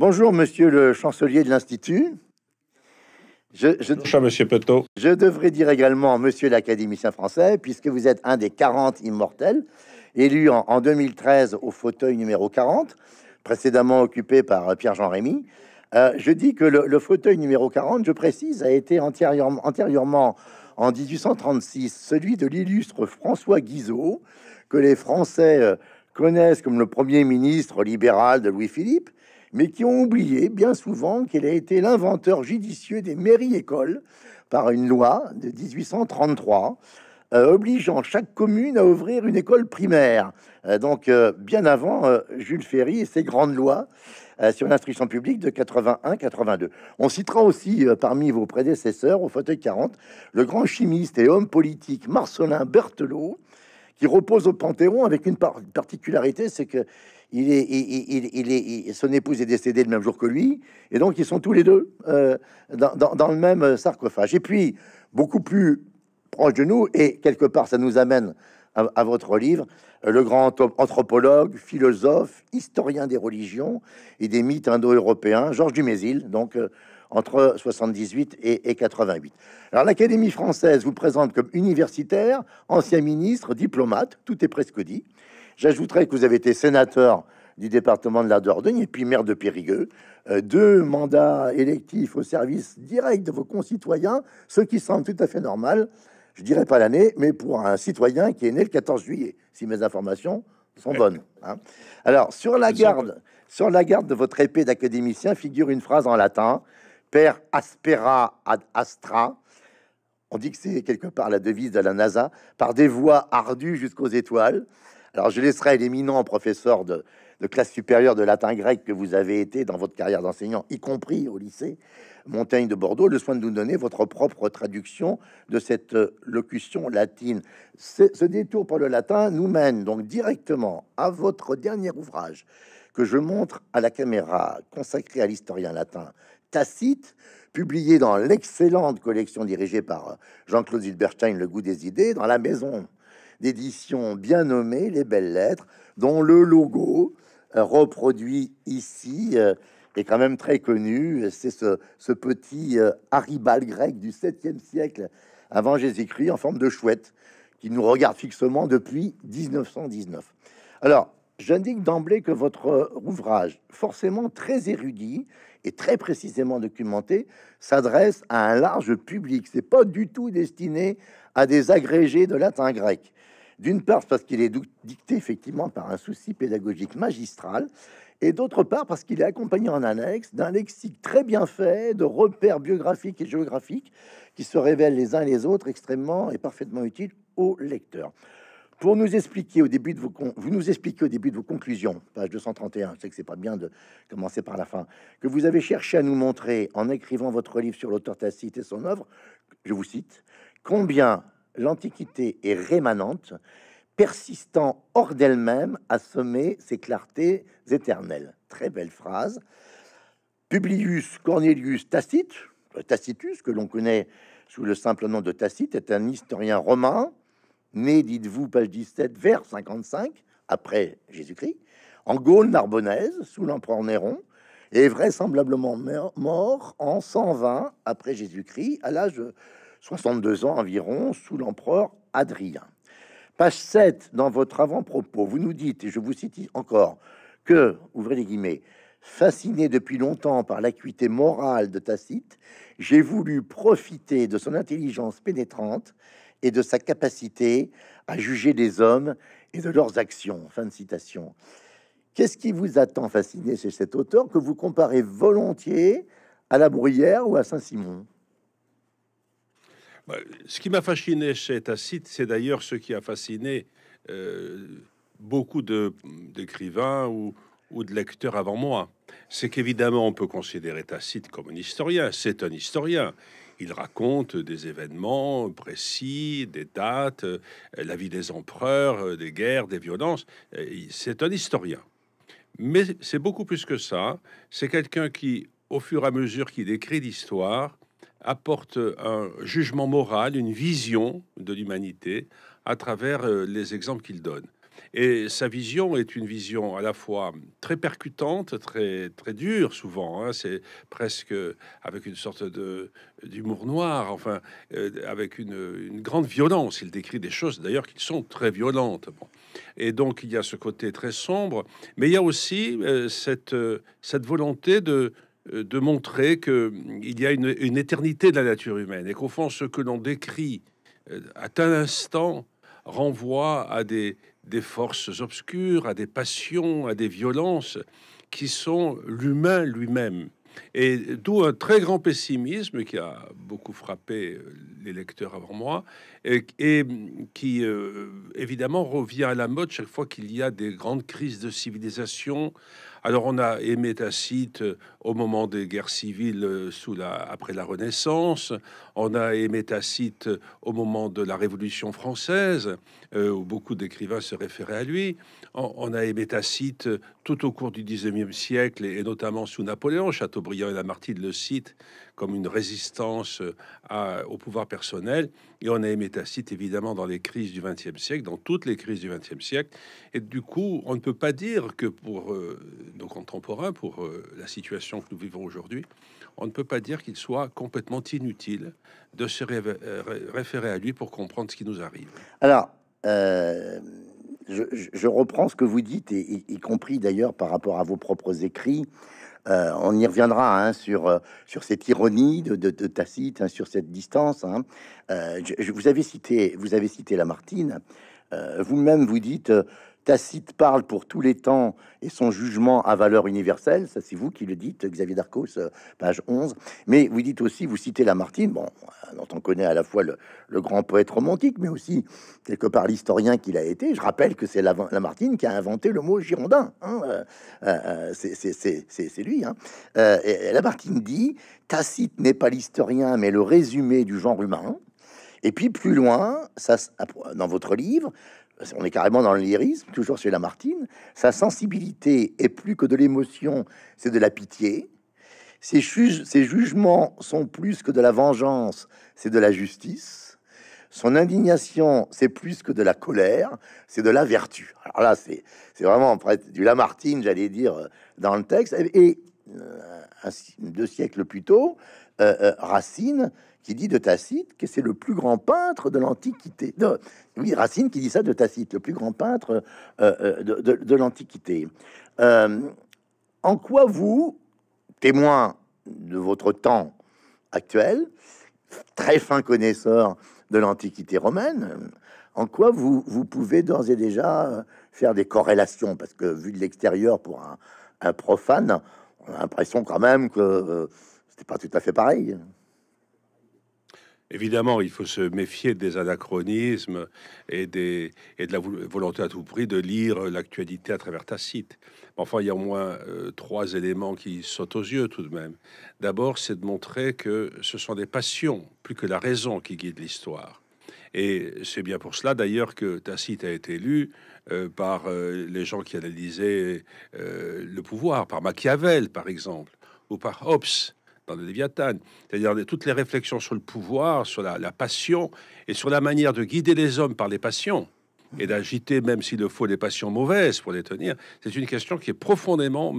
Bonjour, monsieur le chancelier de l'Institut. Je, Bonjour, monsieur Peto. Je devrais dire également monsieur l'académicien français, puisque vous êtes un des 40 immortels, élus en, 2013 au fauteuil numéro 40, précédemment occupé par euh, Pierre-Jean Rémy. Euh, je dis que le, fauteuil numéro 40, je précise, a été antérieurement, antérieurement en 1836 celui de l'illustre François Guizot, que les Français euh, connaissent comme le premier ministre libéral de Louis-Philippe mais qui ont oublié bien souvent qu'il a été l'inventeur judicieux des mairies-écoles par une loi de 1833 euh, obligeant chaque commune à ouvrir une école primaire. Euh, donc euh, bien avant Jules Ferry et ses grandes lois sur l'instruction publique de 81-82. On citera aussi parmi vos prédécesseurs au fauteuil 40 le grand chimiste et homme politique Marcelin Berthelot qui repose au Panthéon avec une particularité, c'est que il est, son épouse est décédée le même jour que lui, et donc ils sont tous les deux euh, dans, le même sarcophage. Et puis, beaucoup plus proche de nous, et quelque part, ça nous amène à, votre livre, euh, le grand anthropologue, philosophe, historien des religions et des mythes indo-européens, Georges Dumézil, donc euh, entre 78 et, et 88. Alors l'Académie française vous présente comme universitaire, ancien ministre, diplomate, tout est presque dit. J'ajouterai que vous avez été sénateur du département de la Dordogne et puis maire de Périgueux. Euh, deux mandats électifs au service direct de vos concitoyens, ce qui semble tout à fait normal, je dirais pas l'année, mais pour un citoyen qui est né le 14 juillet, si mes informations sont bonnes. Hein. Alors, sur la garde, sur la garde de votre épée d'académicien figure une phrase en latin, per aspera ad astra, on dit que c'est quelque part la devise de la NASA, par des voies ardues jusqu'aux étoiles. Alors, je laisserai l'éminent professeur de, classe supérieure de latin grec que vous avez été dans votre carrière d'enseignant, y compris au lycée Montaigne de Bordeaux, le soin de nous donner votre propre traduction de cette euh, locution latine. Ce détour par le latin nous mène donc directement à votre dernier ouvrage que je montre à la caméra, consacré à l'historien latin Tacite, publié dans l'excellente collection dirigée par euh, Jean-Claude Hilbertstein, Le goût des idées, dans la maison d'édition bien nommée Les Belles Lettres, dont le logo, euh, reproduit ici, euh, est quand même très connu. C'est ce, ce, petit euh, haribal grec du 7e siècle avant Jésus-Christ en forme de chouette qui nous regarde fixement depuis 1919. Alors, j'indique d'emblée que votre ouvrage, forcément très érudit et très précisément documenté, s'adresse à un large public. C'est pas du tout destiné à des agrégés de latin grec. D'une part, parce qu'il est dicté effectivement par un souci pédagogique magistral, et d'autre part, parce qu'il est accompagné en annexe d'un lexique très bien fait, de repères biographiques et géographiques qui se révèlent les uns les autres extrêmement et parfaitement utiles au lecteur. Pour nous expliquer au début de vos vous nous au début de vos conclusions, page 231, je sais que c'est pas bien de commencer par la fin, que vous avez cherché à nous montrer en écrivant votre livre sur l'auteur Tacite et son œuvre, je vous cite, combien l'Antiquité est rémanente, persistant hors d'elle-même à semer ses clartés éternelles. Très belle phrase. Publius Cornelius Tacite, euh, Tacitus, que l'on connaît sous le simple nom de Tacite, est un historien romain, né, dites-vous, page 17, vers 55, après Jésus-Christ, en Gaule narbonnaise, sous l'empereur Néron, et vraisemblablement mort en 120 après Jésus-Christ, à l'âge 62 ans environ, sous l'empereur Adrien. Page 7, dans votre avant-propos, vous nous dites, et je vous cite encore, que, ouvrez les guillemets, fasciné depuis longtemps par l'acuité morale de Tacite, j'ai voulu profiter de son intelligence pénétrante et de sa capacité à juger des hommes et de leurs actions. Fin de citation. Qu'est-ce qui vous tant fasciné chez cet auteur que vous comparez volontiers à la Bruyère ou à Saint-Simon bah, ce qui m'a fasciné chez Tacite, c'est d'ailleurs ce qui a fasciné euh, beaucoup d'écrivains ou, de lecteurs avant moi. C'est qu'évidemment, on peut considérer Tacite comme un historien. C'est un historien. Il raconte des événements précis, des dates, euh, la vie des empereurs, euh, des guerres, des violences. C'est un historien. Mais c'est beaucoup plus que ça. C'est quelqu'un qui, au fur et à mesure qu'il écrit l'histoire, apporte un jugement moral, une vision de l'humanité à travers euh, les exemples qu'il donne. Et sa vision est une vision à la fois très percutante, très, très dure souvent. Hein. c'est presque avec une sorte d'humour noir, enfin, euh, avec une, grande violence. Il décrit des choses d'ailleurs qui sont très violentes. Et donc il y a ce côté très sombre, mais il y a aussi euh, cette volonté de, euh, de montrer qu'il mm, y a une, éternité de la nature humaine et qu'au fond, ce que l'on décrit euh, à tel instant renvoie à des, des forces obscures, à des passions, à des violences qui sont l'humain lui-même. Et d'où un très grand pessimisme qui a beaucoup frappé euh, les lecteurs avant moi et, qui euh, évidemment revient à la mode chaque fois qu'il y a des grandes crises de civilisation. Alors on a aimé Tacite euh, au moment des guerres civiles euh, sous la, après la Renaissance, on a aimé Tacite au moment de la Révolution française, où beaucoup d'écrivains se référaient à lui, on, a aimé Tacite tout au cours du 19 siècle, et, et notamment sous Napoléon, Chateaubriand et Lamartine le citent comme une résistance euh, au pouvoir personnel. Et on a aimé Tacite, évidemment, dans les crises du XXe siècle, dans toutes les crises du XXe siècle. Et du coup, on ne peut pas dire que pour euh, nos contemporains, pour euh, la situation que nous vivons aujourd'hui, on ne peut pas dire qu'il soit complètement inutile de se référer à lui pour comprendre ce qui nous arrive. Alors, je, reprends ce que vous dites, y compris d'ailleurs par rapport à vos propres écrits. Euh, on y reviendra hein, euh, sur, cette ironie de, Tacite, hein, sur cette distance. Hein. Euh, vous avez cité, vous avez cité Lamartine. Vous-même, vous dites, Tacite parle pour tous les temps et son jugement a valeur universelle. Ça, c'est vous qui le dites, Xavier Darcos, euh, page 11. Mais vous dites aussi, vous citez Lamartine, bon, dont on connaît à la fois le, grand poète romantique, mais aussi quelque part l'historien qu'il a été. Je rappelle que c'est Lamartine qui a inventé le mot girondin. Hein, euh, euh, c'est lui. Hein. Lamartine dit Tacite n'est pas l'historien, mais le résumé du genre humain. Et puis plus loin, dans votre livre, on est carrément dans le lyrisme, toujours chez Lamartine, sa sensibilité est plus que de l'émotion, c'est de la pitié. Ses, jugements sont plus que de la vengeance, c'est de la justice. Son indignation, c'est plus que de la colère, c'est de la vertu. Alors là, c'est vraiment du Lamartine, j'allais dire, euh, dans le texte. Et, euh, deux siècles plus tôt, euh, Racine qui dit de Tacite que c'est le plus grand peintre de l'Antiquité. Oui, Racine qui dit ça de Tacite, le plus grand peintre euh, euh, de, l'Antiquité. Euh, en quoi vous, témoin de votre temps actuel, très fin connaisseur de l'Antiquité romaine, en quoi vous, vous pouvez d'ores et déjà faire des corrélations, parce que vu de l'extérieur, pour un, profane, on a l'impression quand même que c'était pas tout à fait pareil. Évidemment, il faut se méfier des anachronismes et, des, de la volonté à tout prix de lire l'actualité à travers Tacite. Enfin, il y a au moins euh, trois éléments qui sautent aux yeux tout de même. D'abord, c'est de montrer que ce sont des passions plus que la raison qui guident l'histoire. Et c'est bien pour cela d'ailleurs que Tacite a été lu euh, par euh, les gens qui analysaient le pouvoir, par Machiavel par exemple, ou par Hobbes dans le Léviathan, c'est-à-dire toutes les réflexions sur le pouvoir, sur la, passion et sur la manière de guider les hommes par les passions et d'agiter, même s'il le faut, les passions mauvaises pour les tenir, c'est une question qui est profondément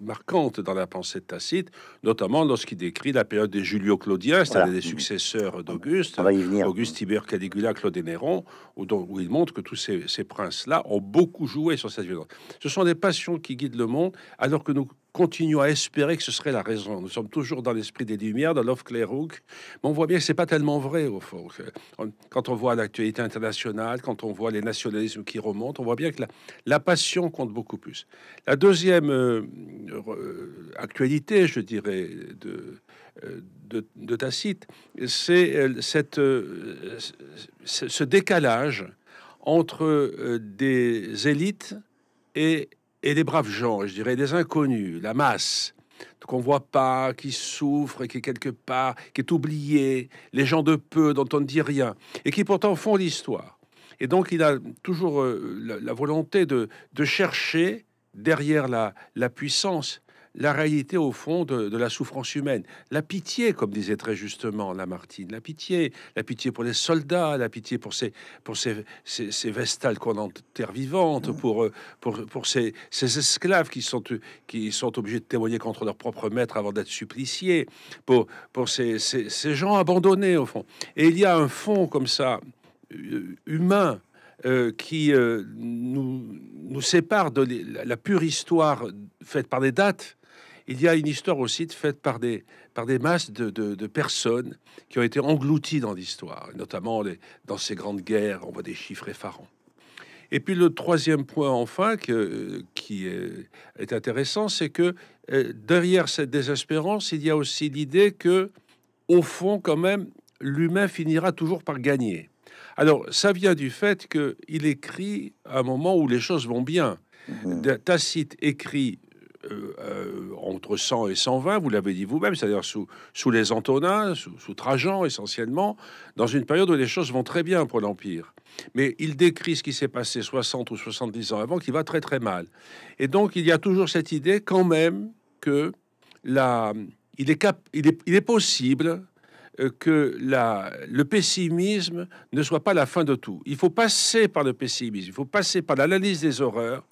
marquante dans la pensée de Tacite, notamment lorsqu'il décrit la période des Julio-Claudiens, c'est-à-dire les des successeurs d'Auguste, Auguste, Tiber, Caligula, Claude et Néron, où, où, il montre que tous ces, ces princes-là ont beaucoup joué sur cette violence. Ce sont des passions qui guident le monde, alors que nous continuons à espérer que ce serait la raison. Nous sommes toujours dans l'esprit des Lumières, dans Love mais on voit bien que c'est pas tellement vrai au fond. Quand on voit l'actualité internationale, quand on voit les nationalismes qui remontent, on voit bien que la, la passion compte beaucoup plus. La deuxième euh, euh, actualité, je dirais, de, euh, de, de Tacite, c'est cette, ce décalage entre des élites et et des braves gens, je dirais des inconnus, la masse qu'on voit pas, qui souffre, qui est quelque part, qui est oublié, les gens de peu dont on ne dit rien, et qui pourtant font l'histoire. Et donc il a toujours euh, la, volonté de, chercher derrière la puissance la réalité au fond de, la souffrance humaine. La pitié, comme disait très justement Lamartine, la pitié, la pitié pour les soldats, la pitié pour ces, pour ces, vestales qu'on enterre vivantes, euh, pour, pour, ces, esclaves qui sont, qui sont obligés de témoigner contre leur propre maître avant d'être suppliciés, pour, pour ces, gens abandonnés au fond. Et il y a un fond comme ça, euh, humain, euh, qui nous, nous, sépare de la pure histoire faite par des dates il y a une histoire aussi faite par des, par des masses de, de, personnes qui ont été englouties dans l'histoire, notamment les, dans ces grandes guerres, on voit des chiffres effarants. Et puis le troisième point, enfin, qui est, intéressant, c'est que euh, derrière cette désespérance, il y a aussi l'idée que, au fond, quand même, l'humain finira toujours par gagner. Alors, ça vient du fait qu'il écrit à un moment où les choses vont bien. Mmh. Tacite écrit euh, euh, entre 100 et 120, vous l'avez dit vous-même, c'est-à-dire sous, sous les Antonins, sous, Trajan essentiellement, dans une période où les choses vont très bien pour l'Empire. Mais il décrit ce qui s'est passé 60 ou 70 ans avant, qui va très très mal. Et donc il y a toujours cette idée quand même que la, il, est il, est, il est possible euh, que la, le pessimisme ne soit pas la fin de tout. Il faut passer par le pessimisme, il faut passer par l'analyse des horreurs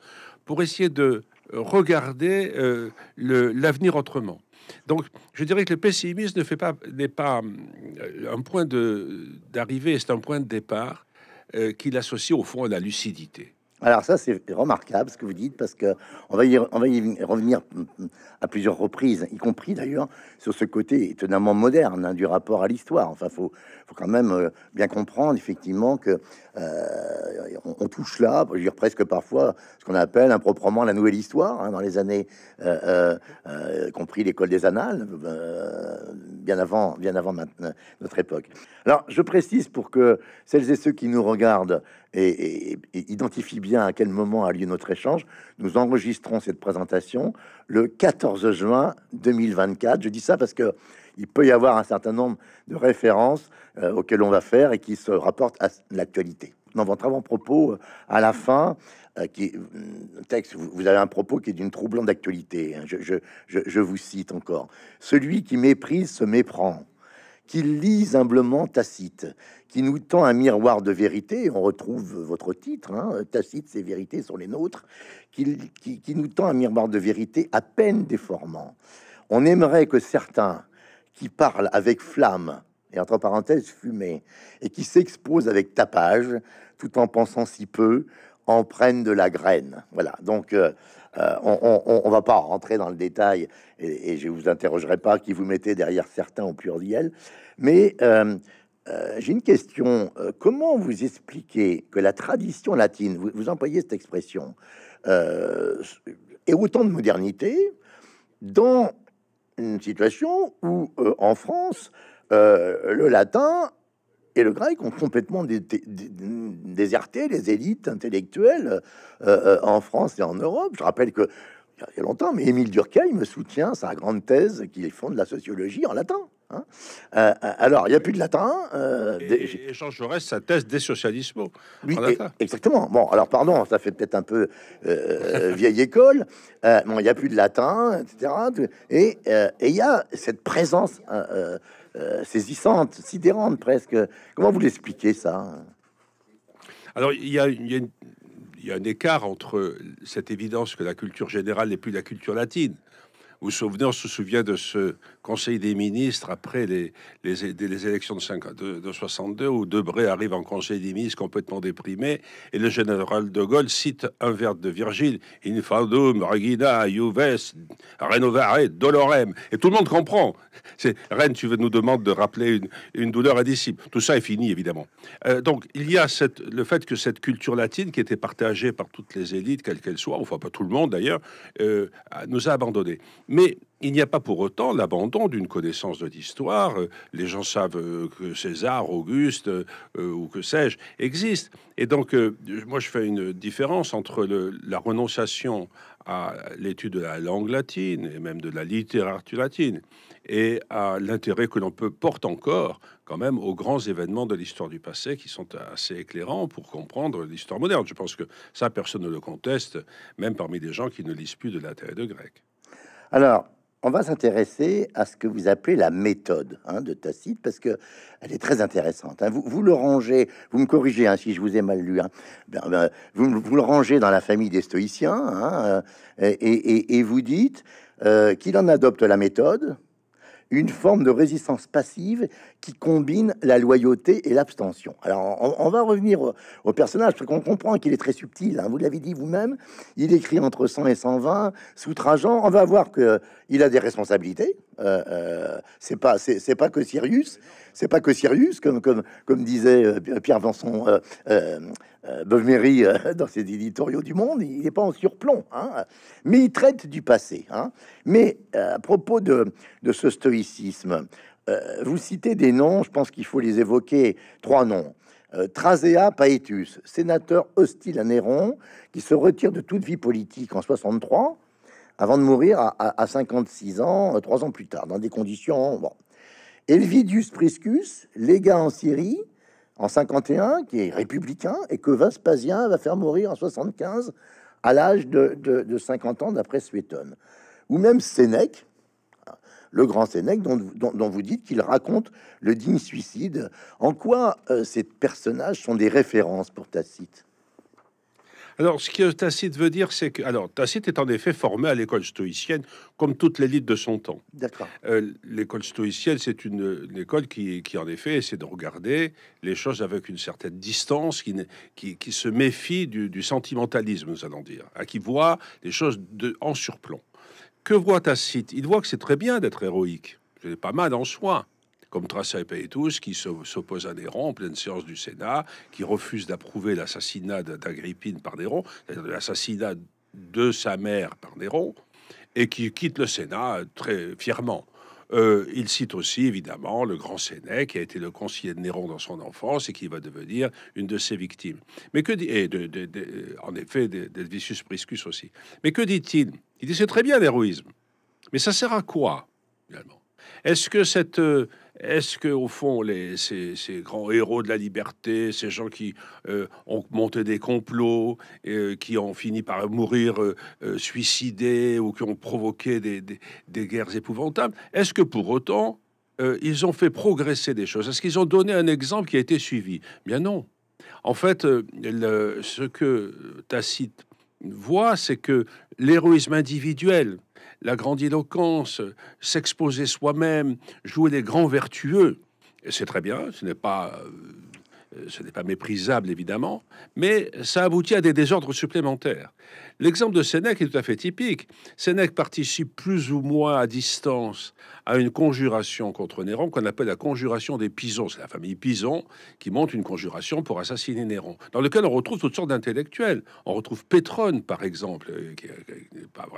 pour essayer de regarder euh, l'avenir autrement. Donc, je dirais que le pessimisme ne pas n'est pas euh, un point d'arrivée, c'est un point de départ euh, qu'il associe au fond à la lucidité. Alors ça, c'est remarquable ce que vous dites, parce que on va y, va revenir mm, mm, à plusieurs reprises, y compris d'ailleurs sur ce côté étonnamment moderne hein, du rapport à l'histoire. Enfin, faut, faut quand même euh, bien comprendre effectivement que euh, on, touche là, je veux dire presque parfois ce qu'on appelle improprement la nouvelle histoire hein, dans les années, euh, euh compris l'école des annales, bien avant, bien avant notre époque. Alors, je précise pour que celles et ceux qui nous regardent et, identifie bien à quel moment a lieu notre échange. Nous enregistrons cette présentation le 14 juin 2024. Je dis ça parce que il peut y avoir un certain nombre de références euh, auxquelles on va faire et qui se rapportent à l'actualité. Dans votre avant-propos, euh, à la fin, euh, qui texte, vous, avez un propos qui est d'une troublante actualité. Hein. je, je vous cite encore. Celui qui méprise se méprend qui lisent humblement Tacite, qui nous tend un miroir de vérité, on retrouve votre titre, hein, Tacite, ces vérités sont les nôtres, qui, nous tend un miroir de vérité à peine déformant. On aimerait que certains qui parlent avec flamme, et entre parenthèses fumée, et qui s'exposent avec tapage, tout en pensant si peu, en prennent de la graine. Voilà, donc euh, euh, on, va pas rentrer dans le détail et, je vous interrogerai pas qui vous mettez derrière certains au pluriel. Mais euh, euh, j'ai une question. comment vous expliquez que la tradition latine, vous, employez cette expression, et autant de modernité dans une situation où en France le latin et le grec ont complètement déserté les élites intellectuelles euh, euh, en France et en Europe. Je rappelle que il y a longtemps, mais Émile Durkheim soutient sa grande thèse qui fonde la sociologie en latin. Hein. Euh, alors, il n'y a plus de latin. et, sa thèse des socialismos. Oui, exactement. Bon, alors pardon, ça fait peut-être un peu vieille école. bon, il n'y a plus de latin, etc. Et il y a cette présence euh, saisissante, sidérante presque. Comment vous l'expliquez ça Alors il y a, un écart entre cette évidence que la culture générale n'est plus la culture latine vous souvenez, on se souvient de ce Conseil des ministres après les, les, élections de, 5, de, de, 62, où Debré arrive en Conseil des ministres complètement déprimé, et le général de Gaulle cite un vers de Virgile, Infandum, Regina, Iuves, Renovare, Dolorem, et tout le monde comprend. C'est Reine, tu nous demander de rappeler une, une douleur indicible. Tout ça est fini, évidemment. Euh, donc, il y a cette, le fait que cette culture latine, qui était partagée par toutes les élites, quelles qu'elles soient, enfin pas tout le monde d'ailleurs, euh, nous a abandonnés. Mais il n'y a pas pour autant l'abandon d'une connaissance de l'histoire. Euh, les gens savent euh, que César, Auguste euh, ou que sais-je existe. Et donc, moi, je fais une différence entre la renonciation à l'étude de la langue latine et même de la littérature latine et à l'intérêt que l'on peut porter encore quand même aux grands événements de l'histoire du passé qui sont assez éclairants pour comprendre l'histoire moderne. Je pense que ça, personne ne le conteste, même parmi des gens qui ne lisent plus de l'intérêt de grec. Alors, on va s'intéresser à ce que vous appelez la méthode hein, de Tacite, parce que elle est très intéressante. Hein. Vous, le rangez, vous me corrigez hein, si je vous ai mal lu, ben, ben, vous, le rangez dans la famille des stoïciens, euh, et, vous dites euh, qu'il en adopte la méthode, une forme de résistance passive qui combine la loyauté et l'abstention. Alors, on, va revenir au, personnage, parce qu'on comprend qu'il est très subtil. Hein. vous l'avez dit vous-même, il écrit entre 100 et 120, sous On va voir qu'il a des responsabilités, euh, euh, c'est pas c'est, pas que Sirius, c'est pas que Sirius comme comme comme disait euh, Pierre Vincent euh, dans ses éditoriaux du Monde, il n'est pas en surplomb, hein, mais il traite du passé. Hein. Mais à propos de, de ce stoïcisme, vous citez des noms, je pense qu'il faut les évoquer. Trois noms. Traséa Paetus, sénateur hostile à Néron, qui se retire de toute vie politique en 63 avant de mourir à, 56 ans, euh, trois ans plus tard, dans des conditions. Bon. Elvidius Priscus, légat en Syrie, en 51, qui est républicain, et que Vespasien va faire mourir en 75 à l'âge de, 50 ans, d'après Suétone. Ou même Sénèque, le grand Sénèque, dont, vous dites qu'il raconte le digne suicide. En quoi euh, ces personnages sont des références pour Tacite alors, ce que Tacite veut dire, c'est que. Alors, Tacite est en effet formé à l'école stoïcienne, comme toute l'élite de son temps. D'accord. Euh, l'école stoïcienne, c'est une, école qui, qui, en effet, essaie de regarder les choses avec une certaine distance, qui, qui, se méfie du, sentimentalisme, nous allons dire, à hein, qui voit les choses en surplomb. Que voit Tacite Il voit que c'est très bien d'être héroïque. C'est pas mal en soi comme et Paetus, qui s'opposent à Néron en pleine séance du Sénat, qui refuse d'approuver l'assassinat d'Agrippine par Néron, l'assassinat de sa mère par Néron, et qui quitte le Sénat euh, très fièrement. Euh, il cite aussi évidemment le grand Sénèque qui a été le conseiller de Néron dans son enfance et qui va devenir une de ses victimes. Mais que dit et de, euh, en effet Priscus aussi. Mais que dit-il Il dit c'est très bien l'héroïsme, mais ça sert à quoi finalement est-ce que cette euh, est-ce que au fond, les, ces, grands héros de la liberté, ces gens qui euh, ont monté des complots, euh, qui ont fini par mourir suicidés ou qui ont provoqué des, guerres épouvantables, est-ce que pour autant ils ont fait progresser des choses Est-ce qu'ils ont donné un exemple qui a été suivi Bien non. En fait, ce que Tacite voit, c'est que l'héroïsme individuel la grande éloquence, s'exposer soi-même, jouer les grands vertueux. C'est très bien, ce n'est pas, euh, ce n'est pas méprisable évidemment, mais ça aboutit à des désordres supplémentaires. L'exemple de Sénèque est tout à fait typique. Sénèque participe plus ou moins à distance à une conjuration contre Néron qu'on appelle la conjuration des Pisons. C'est la famille Pison qui monte une conjuration pour assassiner Néron, dans lequel on retrouve toutes sortes d'intellectuels. On retrouve Pétrone, par exemple, euh, qui n'est pas,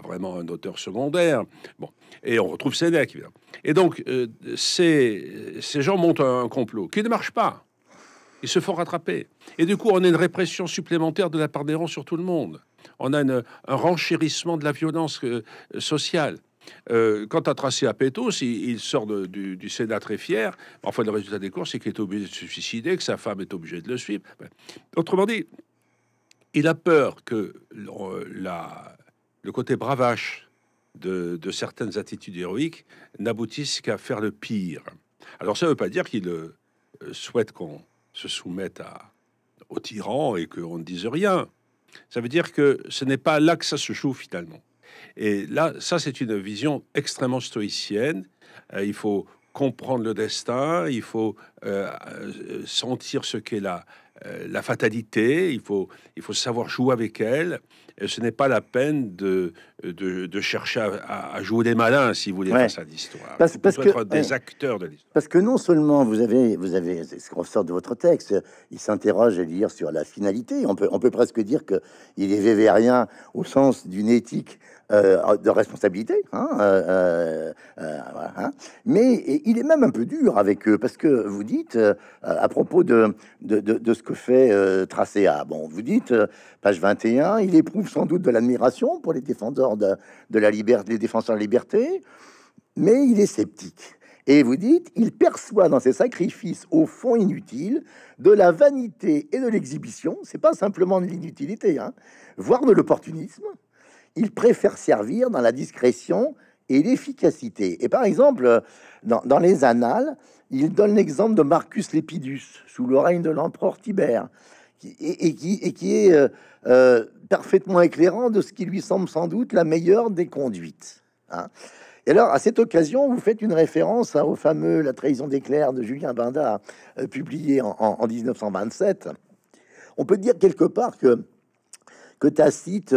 vraiment un auteur secondaire. Bon, et on retrouve Sénèque. Et donc, euh, ces gens montent un complot qui ne marche pas ils se font rattraper. Et du coup, on a une répression supplémentaire de la part des rangs sur tout le monde. On a un renchérissement de la violence euh, sociale. Euh, quant à Tracé à il, sort du, Sénat très fier. Enfin, le résultat des courses, c'est qu'il est obligé de se suicider, que sa femme est obligée de le suivre. Autrement dit, il a peur que euh, le côté bravache de, certaines attitudes héroïques n'aboutisse qu'à faire le pire. Alors, ça ne veut pas dire qu'il souhaite qu'on se soumettent à, aux tyrans et qu'on ne dise rien. Ça veut dire que ce n'est pas là que ça se joue finalement. Et là, ça, c'est une vision extrêmement stoïcienne. Euh, il faut comprendre le destin, il faut euh, euh, sentir ce qu'est la, euh, la fatalité, il faut, il faut savoir jouer avec elle. Euh, ce n'est pas la peine de, de, chercher à, jouer des malins, si vous voulez, faire face à l'histoire. Parce, que, des euh, acteurs de l'histoire. Parce que non seulement vous avez, vous avez ce qu'on sort de votre texte, il s'interroge à dire sur la finalité. On peut, on peut presque dire qu'il est rien au sens d'une éthique euh, de responsabilité. Hein, euh, euh, hein. Mais il est même un peu dur avec eux parce que vous dites à propos de de, ce que fait Tracéa. Bon, vous dites page 21, il éprouve sans doute de l'admiration pour les défenseurs de, de la liberté, les défenseurs de liberté, mais il est sceptique. Et vous dites, il perçoit dans ses sacrifices au fond inutiles de la vanité et de l'exhibition. C'est pas simplement de l'inutilité, hein. voire de l'opportunisme il préfère servir dans la discrétion et l'efficacité. Et par exemple, dans, les annales, il donne l'exemple de Marcus Lepidus, sous le règne de l'empereur Tibère, qui, et, qui, est euh, euh, parfaitement éclairant de ce qui lui semble sans doute la meilleure des conduites. Hein. Et alors, à cette occasion, vous faites une référence au fameux La trahison d'éclair de Julien Binda, euh, publié en, 1927. On peut dire quelque part que, que Tacite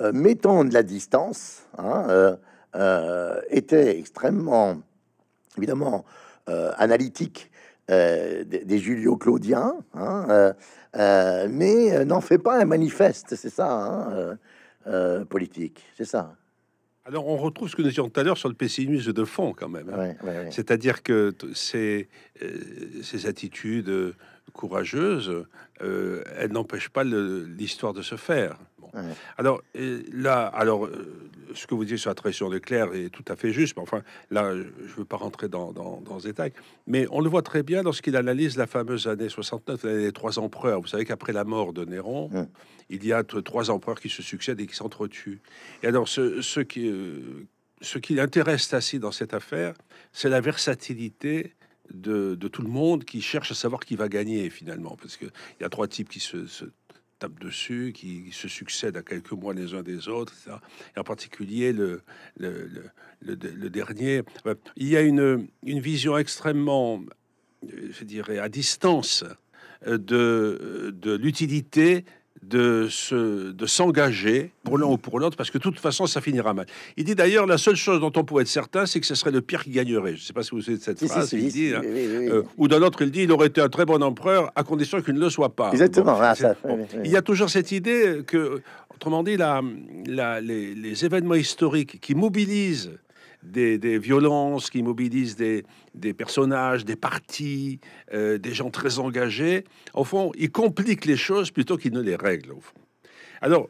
euh, mettant de la distance, hein, euh, euh, était extrêmement, évidemment, analytique des, Julio-Claudiens, hein, mais n'en fait pas un manifeste, c'est ça, hein, politique, c'est ça. Alors on retrouve ce que nous disions tout à l'heure sur le pessimisme de fond quand même. C'est-à-dire que ces, ces attitudes courageuse, euh, elle n'empêche pas l'histoire de se faire. Alors là, alors euh, ce que vous dites sur la trahison de Claire est tout à fait juste, mais enfin là, je ne veux pas rentrer dans, dans, dans, détail. Mais on le voit très bien lorsqu'il analyse la fameuse année 69, l'année des trois empereurs. Vous savez qu'après la mort de Néron, il y a trois empereurs qui se succèdent et qui s'entretuent. Et alors ce, qui euh, ce qui l'intéresse Tassi dans cette affaire, c'est la versatilité de, tout le monde qui cherche à savoir qui va gagner finalement. Parce qu'il y a trois types qui se, tapent dessus, qui, se succèdent à quelques mois les uns des autres. Etc. Et en particulier le, dernier. Il y a une, vision extrêmement, euh, je dirais, à distance euh, de, euh, de l'utilité de, se, de s'engager pour l'un ou pour l'autre, parce que de toute façon, ça finira mal. Il dit d'ailleurs, la seule chose dont on peut être certain, c'est que ce serait le pire qui gagnerait. Je ne sais pas si vous savez cette phrase. dit, ou d'un autre, il dit, il aurait été un très bon empereur, à condition qu'il ne le soit pas. il y a toujours cette idée que, autrement dit, la, les événements historiques qui mobilisent des, violences, qui mobilisent des, personnages, des partis, euh, des gens très engagés. Au fond, ils compliquent les choses plutôt qu'ils ne les règlent. Au fond. Alors,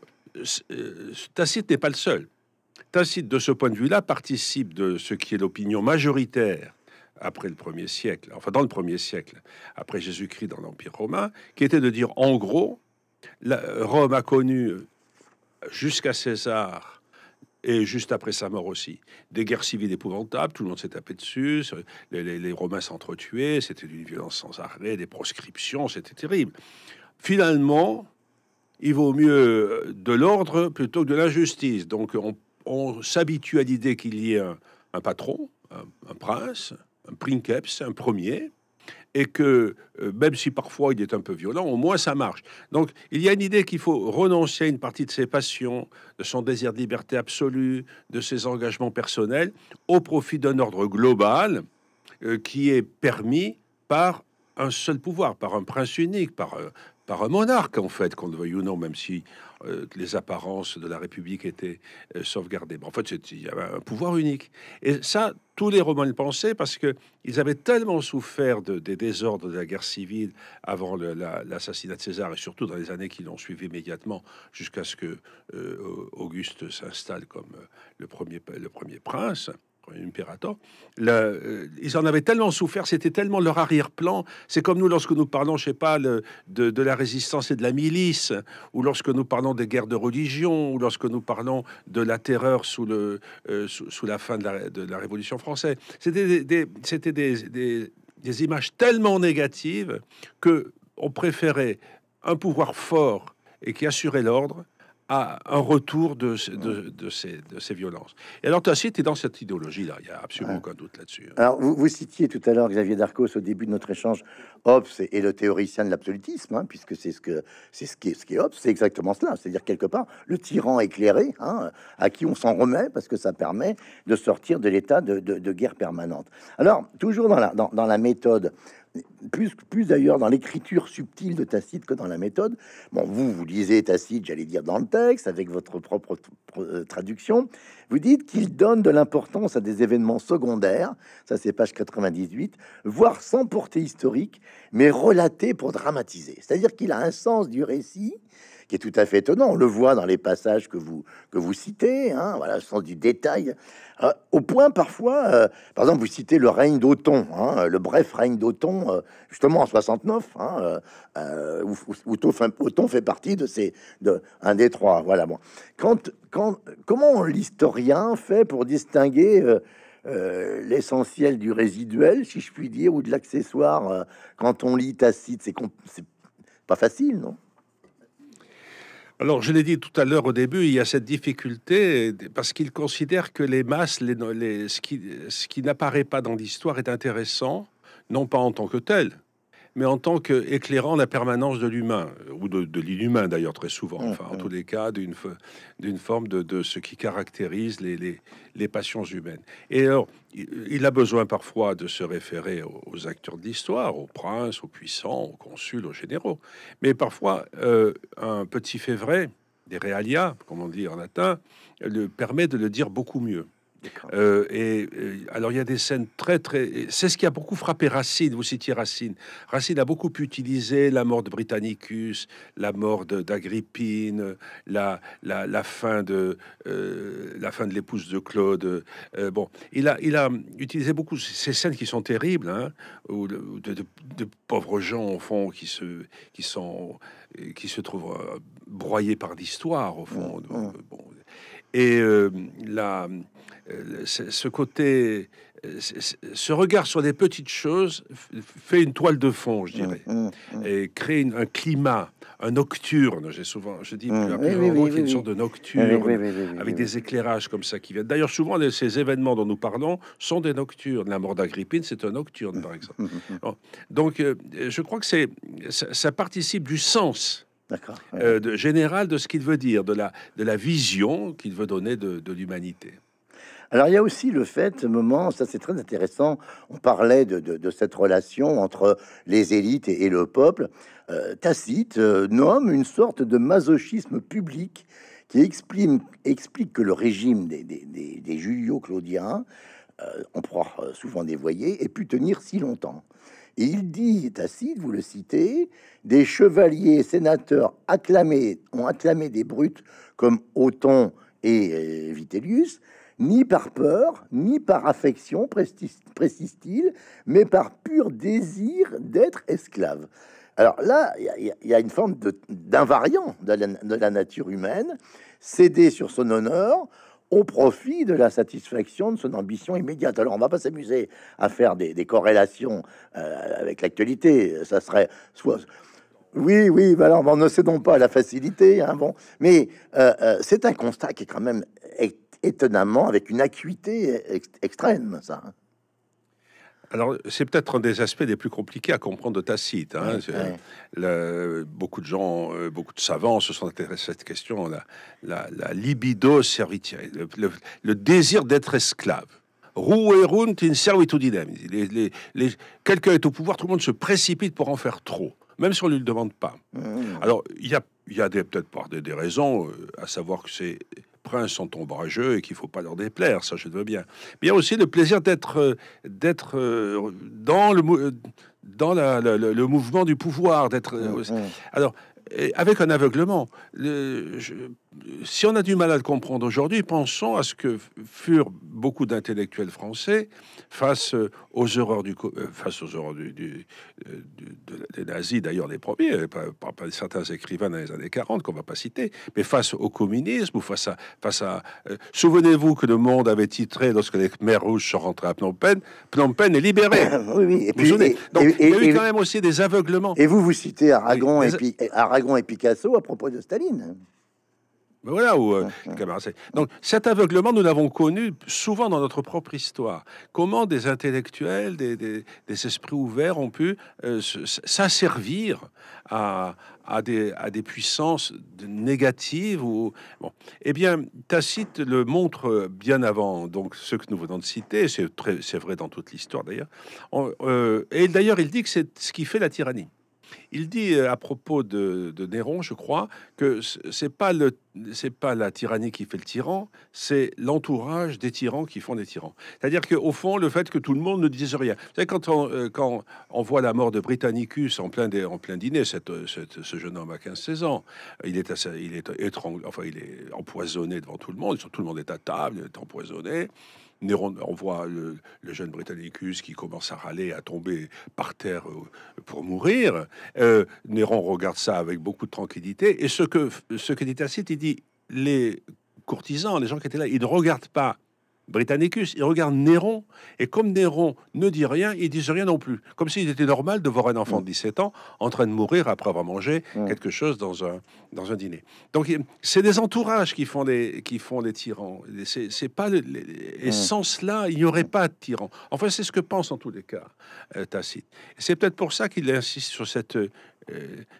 euh, Tacite n'est pas le seul. Tacite, de ce point de vue-là, participe de ce qui est l'opinion majoritaire après le premier siècle, enfin dans le premier siècle, après Jésus-Christ dans l'Empire romain, qui était de dire en gros, la, Rome a connu jusqu'à César et juste après sa mort aussi. Des guerres civiles épouvantables, tout le monde s'est tapé dessus, les, les, Romains s'entretuaient, c'était une violence sans arrêt, des proscriptions, c'était terrible. Finalement, il vaut mieux de l'ordre plutôt que de l'injustice. Donc on, s'habitue à l'idée qu'il y ait un, patron, un, un, prince, un princeps, un premier, et que euh, même si parfois il est un peu violent, au moins ça marche. Donc il y a une idée qu'il faut renoncer à une partie de ses passions, de son désir de liberté absolue, de ses engagements personnels, au profit d'un ordre global euh, qui est permis par un seul pouvoir, par un prince unique, par, euh, par un monarque, en fait, qu'on le veuille ou non, même si les apparences de la République étaient sauvegardées. en fait, il y avait un pouvoir unique. Et ça, tous les Romains le pensaient parce qu'ils avaient tellement souffert des désordres de la guerre civile avant l'assassinat de César et surtout dans les années qui l'ont suivi immédiatement jusqu'à ce que euh, Auguste s'installe comme euh, le premier, le premier prince imperator, le, euh, ils en avaient tellement souffert, c'était tellement leur arrière-plan. C'est comme nous lorsque nous parlons, je sais pas, de, la résistance et de la milice, ou lorsque nous parlons des guerres de religion, ou lorsque nous parlons de la terreur sous, le, euh, sous, la fin de la, de la Révolution française. C'était des, des, des images tellement négatives que on préférait un pouvoir fort et qui assurait l'ordre à un retour de, de, de, ces, violences. Et alors, était es dans cette idéologie-là, il n'y a absolument aucun doute là-dessus. Hein. Alors, vous, vous, citiez tout à l'heure, Xavier Darcos, au début de notre échange, Hobbes est le théoricien de l'absolutisme, hein, puisque c'est ce que c'est ce qui est, ce qui est Hobbes, c'est exactement cela. C'est-à-dire, quelque part, le tyran éclairé, hein, à qui on s'en remet, parce que ça permet de sortir de l'état de, guerre permanente. Alors, toujours dans la, dans, dans la méthode plus, plus d'ailleurs dans l'écriture subtile de Tacite que dans la méthode. Bon, vous, vous lisez Tacite, j'allais dire dans le texte, avec votre propre euh, traduction, vous dites qu'il donne de l'importance à des événements secondaires, ça c'est page 98, voire sans portée historique, mais relaté pour dramatiser. C'est-à-dire qu'il a un sens du récit qui est tout à fait étonnant. On le voit dans les passages que vous, que vous citez, hein, voilà, sans du détail. Euh, au point parfois, euh, par exemple, vous citez le règne d'Othon, hein, euh, le bref règne d'Othon, justement en 69, hein, où, fait partie de ces de, un des trois. Voilà, bon. quand, quand, comment l'historien fait pour distinguer l'essentiel du résiduel, si je puis dire, ou de l'accessoire. quand on lit Tacite, c'est pas facile, non alors, je l'ai dit tout à l'heure au début, il y a cette difficulté parce qu'il considère que les masses, ce qui n'apparaît pas dans l'histoire est intéressant, non pas en tant que tel, mais en tant qu'éclairant la permanence de l'humain, ou de, l'inhumain d'ailleurs très souvent, mmh, enfin en mmh. tous les cas, d'une, forme de, ce qui caractérise les, les, passions humaines. Et alors, il a besoin parfois de se référer aux, acteurs de l'histoire, aux princes, aux puissants, aux consuls, aux généraux. Mais parfois, euh, un petit fait vrai, des realia, comme on dit en latin, le permet de le dire beaucoup mieux. Euh, et euh, alors il y a des scènes très très. C'est ce qui a beaucoup frappé Racine. Vous citiez Racine. Racine a beaucoup utilisé la mort de Britannicus, la mort d'Agrippine, la, la, fin de euh, la fin de l'épouse de Claude. bon, il a il a utilisé beaucoup ces scènes qui sont terribles, hein, de, pauvres gens au fond qui se qui sont qui se trouvent broyés par l'histoire au fond. Mmh, mmh. Bon, et la euh, ce côté, euh, ce regard sur des petites choses fait une toile de fond, je mmh, dirais, mmh, mmh. et crée un climat, un nocturne. J'ai souvent, je dis, mmh, une sorte de nocturne avec des éclairages comme ça qui viennent. D'ailleurs, souvent, ces événements dont nous parlons sont des nocturnes. La mort d'Agrippine, c'est un nocturne, par exemple. Donc, euh, je crois que c'est ça, participe du sens. de, général de ce qu'il veut dire, de la, de la vision qu'il veut donner de l'humanité. Alors il y a aussi le fait, moment, ça c'est très intéressant, on parlait de, cette relation entre les élites et, le peuple, euh, Tacite euh, nomme une sorte de masochisme public qui explique que le régime des, Julio-Claudiens, euh, on pourra souvent dévoyer, ait pu tenir si longtemps. Et il dit, Tacite, vous le citez, des chevaliers, sénateurs acclamés, ont acclamé des brutes comme Othon et Vitellius, ni par peur, ni par affection, précise-t-il, mais par pur désir d'être esclave. Alors là, il y, a une forme d'invariant de, la nature humaine, céder sur son honneur au profit de la satisfaction de son ambition immédiate. Alors on va pas s'amuser à faire des, corrélations euh, avec l'actualité, ça serait soit... Oui, oui, bah alors, ne cédons pas à la facilité, hein, bon. Mais euh, euh, c'est un constat qui est quand même étonnamment avec une acuité extrême, ça. Alors, c'est peut-être un des aspects les plus compliqués à comprendre de Tacite. Hein. Euh, le, beaucoup de gens, euh, beaucoup de savants se sont intéressés à cette question, la, la, libido servitiae, le, désir d'être esclave. Ruerunt in servitudinem. Quelqu'un est au pouvoir, tout le monde se précipite pour en faire trop, même si on ne lui le demande pas. Mmh. Alors, il y a, y peut-être par des, raisons, euh, à savoir que c'est sont ombrageux et qu'il faut pas leur déplaire, ça je le veux bien. Mais il y a aussi le plaisir d'être euh, d'être euh, dans le euh, dans le, mouvement du pouvoir, d'être mm, mm. alors avec un aveuglement. je, si on a du mal à le comprendre aujourd'hui, pensons à ce que furent beaucoup d'intellectuels français face euh, aux horreurs du euh, face aux horreurs du, euh, des nazis, d'ailleurs les premiers, pas, certains écrivains dans les années 40 qu'on va pas citer, mais face au communisme ou face à face à. Souvenez-vous que le Monde avait titré lorsque les mers rouges sont rentrés à Phnom Penh, Phnom Penh est libéré. oui, oui. Et puis, il y a eu quand même aussi des aveuglements. et vous, vous citez Aragon, et, Aragon et Picasso à propos de Staline. Ben voilà où. Euh, mmh, mmh. Donc cet aveuglement, nous l'avons connu souvent dans notre propre histoire. Comment des intellectuels, des, esprits ouverts ont pu euh, s'asservir à, à, des, à des puissances négatives ou bon. Eh bien, Tacite le montre bien avant. Donc ce que nous venons de citer, c'est vrai dans toute l'histoire d'ailleurs. Euh, et d'ailleurs, il dit que c'est ce qui fait la tyrannie. Il dit euh, à propos de, Néron, je crois, que c'est pas pas la tyrannie qui fait le tyran, c'est l'entourage des tyrans qui font des tyrans. C'est-à-dire qu'au fond, le fait que tout le monde ne dise rien. Vous euh, quand on, voit la mort de Britannicus en plein, dîner, euh, ce jeune homme à 15-16 ans, il est, enfin, il est empoisonné devant tout le monde. Tout le monde est à table, il est empoisonné. Néron, on voit euh, le, jeune Britannicus qui commence à râler, à tomber par terre euh, pour mourir. Euh, Néron regarde ça avec beaucoup de tranquillité. Et ce que, ce que dit Tacite, il dit les courtisans, les gens qui étaient là, ils ne regardent pas Britannicus, il regarde Néron, et comme Néron ne dit rien, ils dit rien non plus. Comme s'il était normal de voir un enfant de 17 mm. ans en train de mourir après avoir mangé mm. quelque chose dans un, dans un dîner. Donc c'est des entourages qui font des, qui font des tyrans. C'est pas et sans cela, il n'y aurait pas de tyrans. Enfin, c'est ce que pense en tous les cas euh, Tacite. C'est peut-être pour ça qu'il insiste sur cette euh,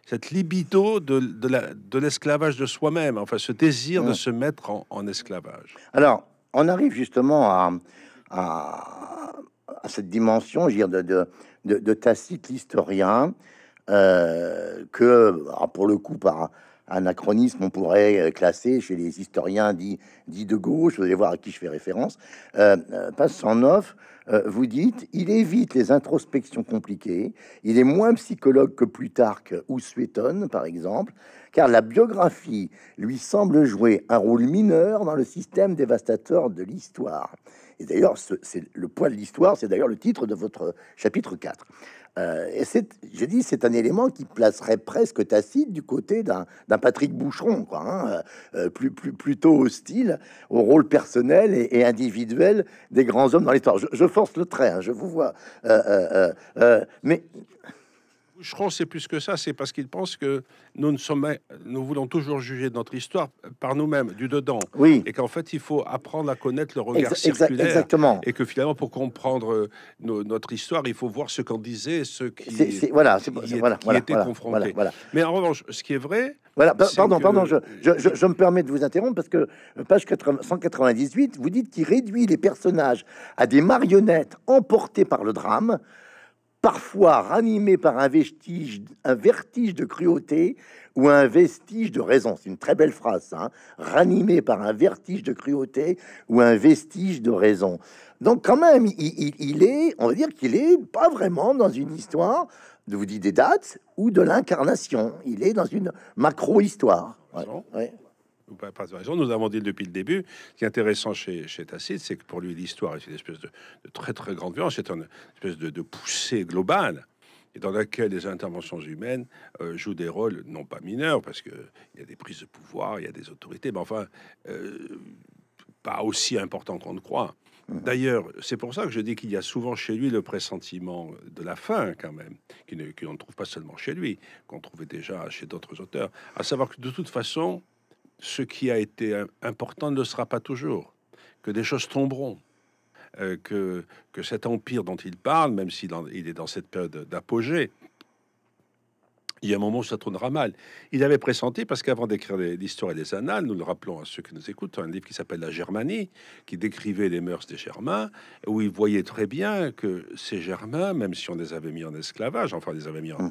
cette libido de, de l'esclavage de, soi-même, enfin ce désir de mm. se mettre en, en esclavage. Alors, on arrive justement à, cette dimension, je de, Tacite, l'historien, euh, que, pour le coup, par anachronisme, on pourrait euh, classer chez les historiens dits, dit de gauche, vous allez voir à qui je fais référence, euh, passe 109, vous dites, il évite les introspections compliquées, il est moins psychologue que Plutarque ou Suétone, par exemple, car la biographie lui semble jouer un rôle mineur dans le système dévastateur de l'histoire. Et d'ailleurs, c'est le poids de l'histoire, c'est d'ailleurs le titre de votre chapitre 4. Euh, et c'est, j'ai dit, c'est un élément qui placerait presque Tacite du côté d'un, Patrick Boucheron, hein, euh, euh, plus, plus, plutôt hostile au rôle personnel et, individuel des grands hommes dans l'histoire. Je, force le trait, hein, je vous vois. mais je crois que c'est plus que ça, c'est parce qu'ils pensent que nous ne nous voulons toujours juger notre histoire par nous-mêmes, du dedans. Oui. Et qu'en fait, il faut apprendre à connaître le regard circulaire. Exactement. Et que finalement, pour comprendre euh, notre histoire, il faut voir ce qu'en disaient ceux qui, voilà, étaient confrontés. Mais en revanche, ce qui est vrai, voilà, pardon, pardon, je, me permets de vous interrompre parce que page 198, vous dites qu'il réduit les personnages à des marionnettes emportées par le drame, parfois ranimé par un vestige, un vertige de cruauté ou un vestige de raison. C'est une très belle phrase, hein. ranimé par un vertige de cruauté ou un vestige de raison. Donc quand même, il, est, on va dire qu'il est pas vraiment dans une histoire, de vous dit des dates ou de l'incarnation. Il est dans une macro-histoire pas, de raison. Nous avons dit depuis le début, ce qui est intéressant chez, chez Tacite, c'est que pour lui, l'histoire est une espèce de, très très grande violence, c'est une espèce de, poussée globale et dans laquelle les interventions humaines euh, jouent des rôles non pas mineurs, parce qu'il y a des prises de pouvoir, il y a des autorités, mais enfin, euh, pas aussi important qu'on ne croit. Mmh. D'ailleurs, c'est pour ça que je dis qu'il y a souvent chez lui le pressentiment de la fin, quand même, qu'on ne, trouve pas seulement chez lui, qu'on trouvait déjà chez d'autres auteurs, à savoir que de toute façon, ce qui a été important ne sera pas toujours, que des choses tomberont, euh, que, que cet empire dont il parle, même s'il est dans cette période d'apogée, il y a un moment où ça tournera mal. Il avait pressenti, parce qu'avant d'écrire l'histoire et les annales, nous le rappelons à ceux qui nous écoutent, un livre qui s'appelle La Germanie, qui décrivait les mœurs des Germains, où il voyait très bien que ces Germains, même si on les avait mis en esclavage, enfin on les avait mis en, hum.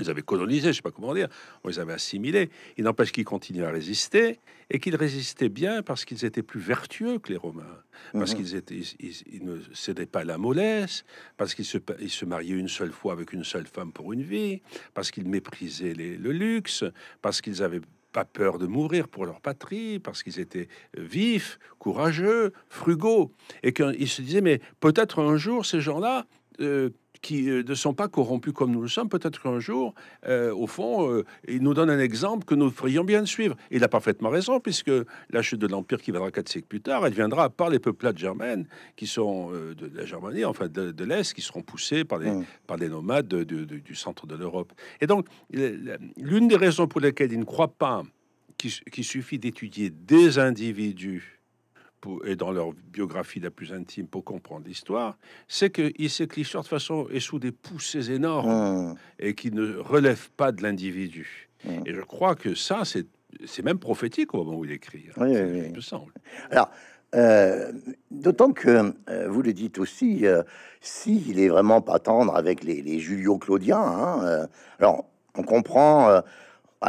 Ils avaient colonisé, je sais pas comment dire, on les avait assimilés. Il n'empêche qu'ils continuaient à résister et qu'ils résistaient bien parce qu'ils étaient plus vertueux que les Romains, parce mhm. qu'ils étaient, ils, ne cédaient pas à la mollesse, parce qu'ils se, se mariaient une seule fois avec une seule femme pour une vie, parce qu'ils méprisaient le luxe, parce qu'ils avaient pas peur de mourir pour leur patrie, parce qu'ils étaient vifs, courageux, frugaux, et qu'ils se disaient mais peut-être un jour ces gens-là euh, qui euh, ne sont pas corrompus comme nous le sommes, peut-être qu'un jour, euh, au fond, euh, il nous donne un exemple que nous ferions bien de suivre. Il a parfaitement raison, puisque la chute de l'Empire qui viendra quatre siècles plus tard, elle viendra par les peuplades germaines, qui sont de la Germanie, enfin de, de l'Est, qui seront poussés par les, mmh. par les nomades du centre de l'Europe. Et donc, l'une des raisons pour lesquelles il ne croit pas qu'il suffit d'étudier des individus et dans leur biographie la plus intime pour comprendre l'histoire, c'est qu'ils sait que de façon est sous des poussées énormes mmh. et qui ne relève pas de l'individu. Mmh. Et je crois que ça, c'est, c'est même prophétique au moment où il écrit. il hein. oui, semble. Alors, euh, d'autant que euh, vous le dites aussi, euh, s'il est vraiment pas tendre avec les, les Julio-Claudiens, hein, alors on comprend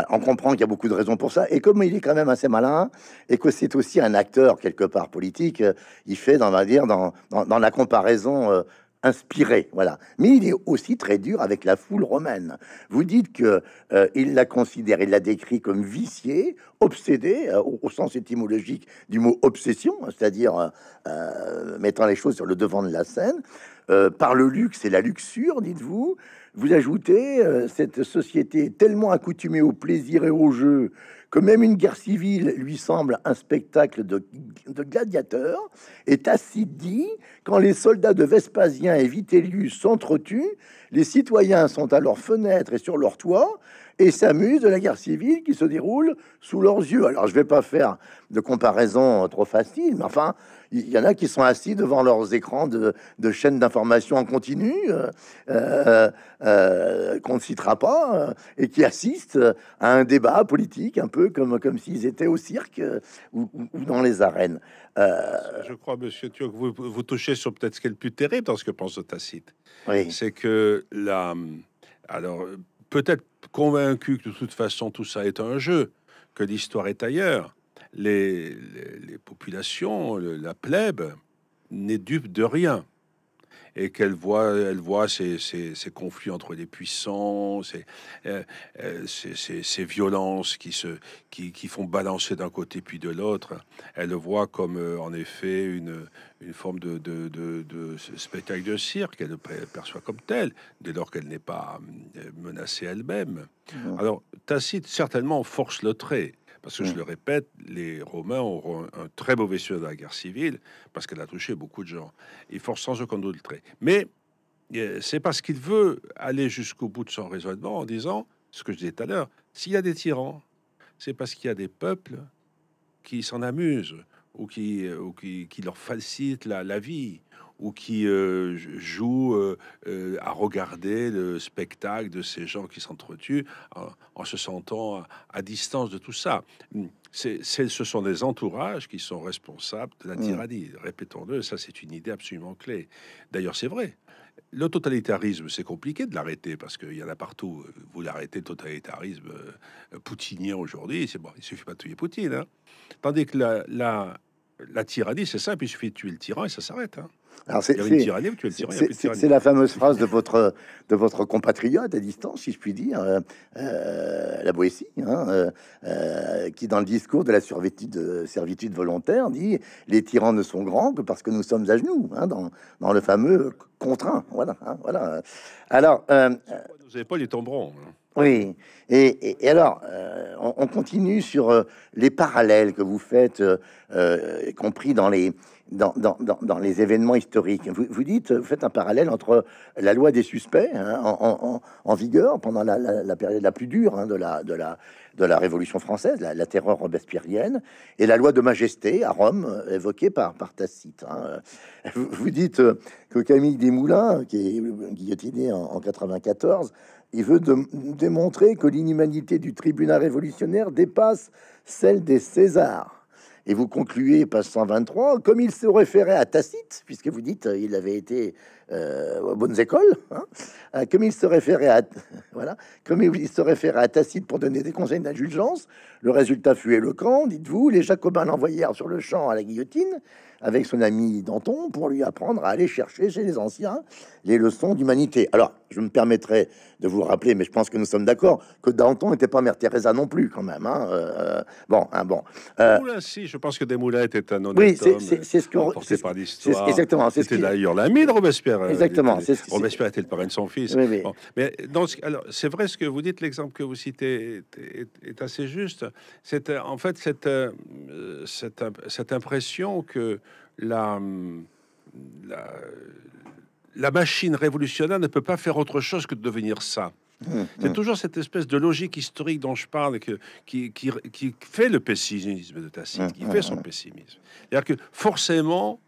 on comprend qu'il y a beaucoup de raisons pour ça. Et comme il est quand même assez malin, et que c'est aussi un acteur quelque part politique, euh, il fait, on va dire, dans, la comparaison euh, inspirée. Voilà. Mais il est aussi très dur avec la foule romaine. Vous dites que euh, il la considère, il la décrit comme viciée, obsédée, au, au, sens étymologique du mot obsession, hein, c'est-à-dire mettant les choses sur le devant de la scène, par le luxe et la luxure, dites-vous. Vous ajoutez euh, cette société tellement accoutumée au plaisir et au jeu que même une guerre civile lui semble un spectacle de, gladiateurs, et Tacite dit quand les soldats de Vespasien et Vitellius s'entretuent, les citoyens sont à leurs fenêtres et sur leurs toits, et s'amusent de la guerre civile qui se déroule sous leurs yeux. Alors, je ne vais pas faire de comparaison euh, trop facile, mais enfin, il y en a qui sont assis devant leurs écrans de, chaînes d'information en continu, euh, euh, qu'on ne citera pas, et qui assistent à un débat politique, un peu comme, comme s'ils étaient au cirque ou, dans les arènes. Je crois, monsieur que vous, touchez sur peut-être ce qui est le plus terrible dans ce que pense Tacite. Oui. C'est que la. Hum, alors, peut-être convaincu que de toute façon tout ça est un jeu, que l'histoire est ailleurs. Les, populations, la plèbe n'est dupe de rien et qu'elle voit, elle voit ces, conflits entre les puissants, euh, euh, ces, ces, violences qui, se, qui, font balancer d'un côté puis de l'autre. Elle le voit comme euh, en effet une, forme de, spectacle de cirque, elle le perçoit comme tel, dès lors qu'elle n'est pas menacée elle-même. Alors Tacite certainement force le trait. Parce que mm. je le répète, les Romains auront un, très mauvais souvenir de la guerre civile parce qu'elle a touché beaucoup de gens. Et force sans aucun doute trait. Mais euh, c'est parce qu'il veut aller jusqu'au bout de son raisonnement en disant ce que je disais tout à l'heure s'il y a des tyrans, c'est parce qu'il y a des peuples qui s'en amusent ou qui, euh, leur facilitent la vie ou qui euh, joue euh, euh, à regarder le spectacle de ces gens qui s'entretuent en, se sentant à, distance de tout ça. Hum, c'est ce sont des entourages qui sont responsables de la hum. tyrannie. Répétons-le, ça c'est une idée absolument clé. D'ailleurs, c'est vrai. Le totalitarisme, c'est compliqué de l'arrêter parce qu'il y en a partout. Vous l'arrêtez, le totalitarisme poutinien aujourd'hui, c'est bon, il suffit pas de tuer Poutine. Hein. Tandis que la, la, tyrannie, c'est simple, il suffit de tuer le tyran et ça s'arrête. Hein c'est, la fameuse phrase de votre, de votre compatriote à distance, si je puis dire, euh, euh, la Boétie, hein, euh, qui dans le discours de la servitude, volontaire dit les tyrans ne sont grands que parce que nous sommes à genoux, hein, dans, le fameux contraint. Voilà, hein, voilà. Alors, vous n'avez pas les tambrons oui, et, alors, euh, on, continue sur euh, les parallèles que vous faites, euh, compris dans les, événements historiques. Vous, dites, vous faites un parallèle entre la loi des suspects hein, en, vigueur pendant la, période la plus dure hein, de, la, Révolution française, la, la, terreur robespierrienne, et la loi de majesté à Rome, évoquée par, par Tacite. Hein. Vous, dites que Camille Desmoulins, qui est guillotiné en, en 94, il veut démontrer que l'inhumanité du tribunal révolutionnaire dépasse celle des Césars. Et vous concluez, page 123, comme il se référait à Tacite, puisque vous dites euh, il avait été euh, aux bonnes écoles, hein, euh, comme il se référait à voilà, comme il se référait à Tacite pour donner des conseils d'indulgence, le résultat fut éloquent. Dites-vous, les Jacobins l'envoyèrent sur le champ à la guillotine avec son ami Danton pour lui apprendre à aller chercher chez les anciens les leçons d'humanité. Alors, je me permettrai de vous rappeler, mais je pense que nous sommes d'accord que Danton n'était pas Mère Teresa non plus, quand même. Hein, euh, bon, un hein, bon. si, je pense que Desmoulins était un honnête oui, c'est ce que c'est par l'histoire. Exactement. C'était d'ailleurs l'ami de Robespierre. Euh, Exactement. Était, ce Robespierre était le parrain de son fils. Mais dans alors, c'est vrai ce que vous dites. L'exemple que vous citez est, assez juste. C'est euh, en fait cette, euh, cette, cette impression que hum, la, la, machine révolutionnaire ne peut pas faire autre chose que de devenir ça. Hum, c'est hum. toujours cette espèce de logique historique dont je parle que, qui, qui, fait le pessimisme de Tacite, qui fait son pessimisme. C'est-à-dire que forcément,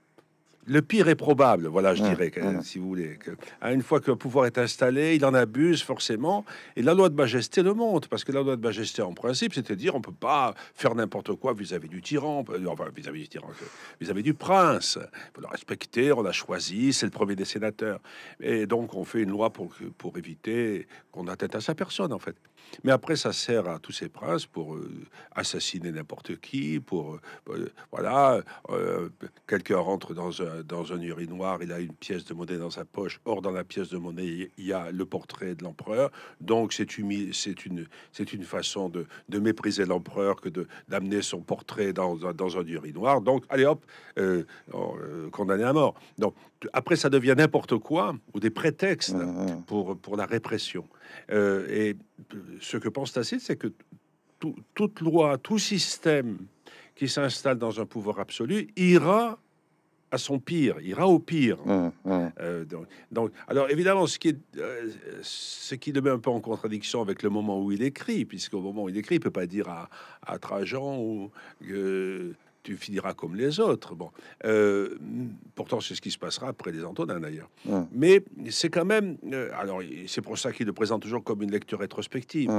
le pire est probable, voilà, je dirais, si vous voulez. Que, une fois que le pouvoir est installé, il en abuse forcément. Et la loi de majesté le montre, parce que la loi de majesté, en principe, c'est-à-dire, on peut pas faire n'importe quoi vis-à-vis du tyran, euh, vis-à-vis du tyran, euh, vis à du prince. On le respecter, on l'a choisi, c'est le premier des sénateurs. Et donc, on fait une loi pour, pour éviter qu'on atteigne à sa personne, en fait. Mais après, ça sert à tous ces princes pour euh, assassiner n'importe qui, pour... Euh, euh, voilà, quelqu'un rentre dans un, dans un urinoir, il a une pièce de monnaie dans sa poche, or dans la pièce de monnaie, il y a le portrait de l'empereur. Donc c'est une, c'est une façon de, mépriser l'empereur que d'amener son portrait dans, un urinoir. Donc, allez hop, condamné à mort. Donc, après, ça devient n'importe quoi, ou des prétextes mmh, mmh. pour, pour la répression. et ce que pense Tacite, c'est que toute loi, tout système qui s'installe dans un pouvoir absolu ira à son pire, ira au pire. Mmh, mmh. Euh, donc, alors évidemment, ce qui, est, euh, ce qui un peu en contradiction avec le moment où il écrit, puisqu'au moment où il écrit, il peut pas dire à, Trajan ou euh, tu finiras comme les autres. Bon, euh, pourtant, c'est ce qui se passera après les Antonins d'ailleurs. Mais c'est quand même. Euh, alors, c'est pour ça qu'il le présente toujours comme une lecture rétrospective.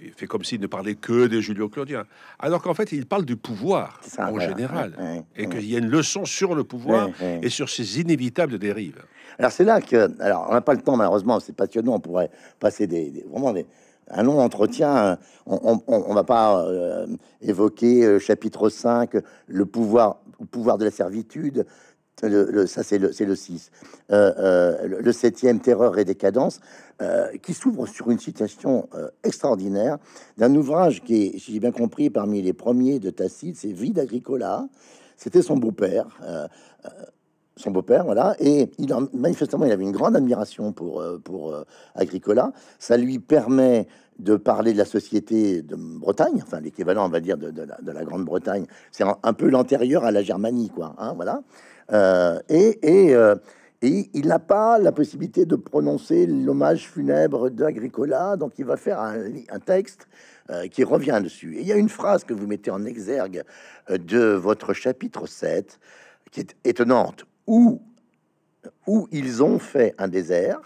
Il, fait, comme s'il ne parlait que des Julio-Claudiens, alors qu'en fait, il parle du pouvoir en général et qu'il y a une leçon sur le pouvoir et sur ses inévitables dérives. Alors, c'est là que. Alors, on n'a pas le temps, malheureusement, c'est passionnant, on pourrait passer des, des vraiment des un long entretien. On va pas euh, évoquer euh, chapitre 5, le pouvoir, pouvoir de la servitude. ça, c'est le, 6. Euh, le, septième, Terreur et décadence, qui s'ouvre sur une citation extraordinaire d'un ouvrage qui est, si j'ai bien compris, parmi les premiers de Tacite, c'est vie Agricola. C'était son beau-père son beau-père, voilà, et il, manifestement, il avait une grande admiration pour, euh, pour euh, Agricola. Ça lui permet de parler de la société de Bretagne, enfin l'équivalent, on va dire, de, de la, Grande-Bretagne. C'est un, peu l'antérieur à la Germanie, quoi, hein, voilà. Euh, et, et, il n'a pas la possibilité de prononcer l'hommage funèbre d'Agricola, donc il va faire un, texte qui revient dessus. Et il y a une phrase que vous mettez en exergue de votre chapitre 7, qui est étonnante où, où ils ont fait un désert,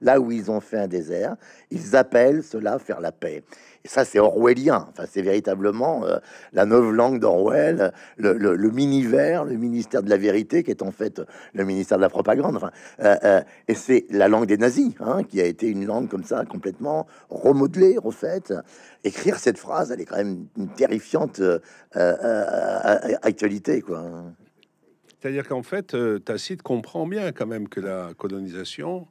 là où ils ont fait un désert, ils appellent cela faire la paix. Et ça, c'est orwellien. Enfin, c'est véritablement euh, la nouvelle langue d'Orwell, le, mini vers le ministère de la vérité, qui est en fait le ministère de la propagande. Euh, euh, et c'est la langue des nazis, hein, qui a été une langue comme ça, complètement remodelée, refaite. Écrire cette phrase, elle est quand même une terrifiante actualité, quoi. C'est-à-dire qu'en fait, euh, Tacite comprend bien quand même que la colonisation,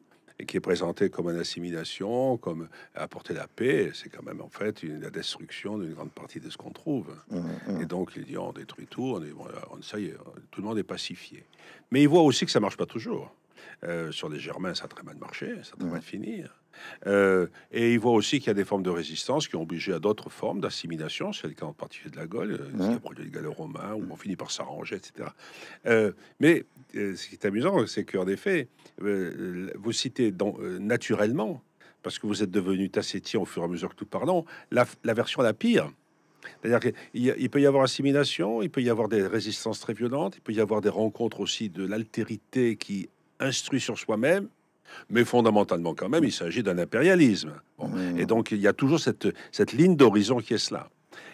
qui est présentée comme une assimilation, comme apporter la paix, c'est quand même en fait une, la destruction d'une grande partie de ce qu'on trouve. Mmh, mmh. Et donc il dit on détruit tout, on est, ça y tout le monde est pacifié. Mais il voit aussi que ça marche pas toujours. Euh, sur les Germains, ça a très mal marché, ça a très mal fini. Euh, et il voit aussi qu'il y a des formes de résistance qui ont obligé à d'autres formes d'assimilation. celles le cas en de la Gaule, euh, les qui a produit gallo-romain, où on finit par s'arranger, etc. mais ce qui est amusant, c'est qu'en effet, vous citez naturellement, parce que vous êtes devenu tacétien au fur et à mesure que nous parlons, la, la version la pire. C'est-à-dire qu'il peut y avoir assimilation, il peut y avoir des résistances très violentes, il peut y avoir des rencontres aussi de l'altérité qui instruit sur soi-même, mais fondamentalement quand même, il s'agit d'un impérialisme. Et donc il y a toujours cette, cette ligne d'horizon qui est cela.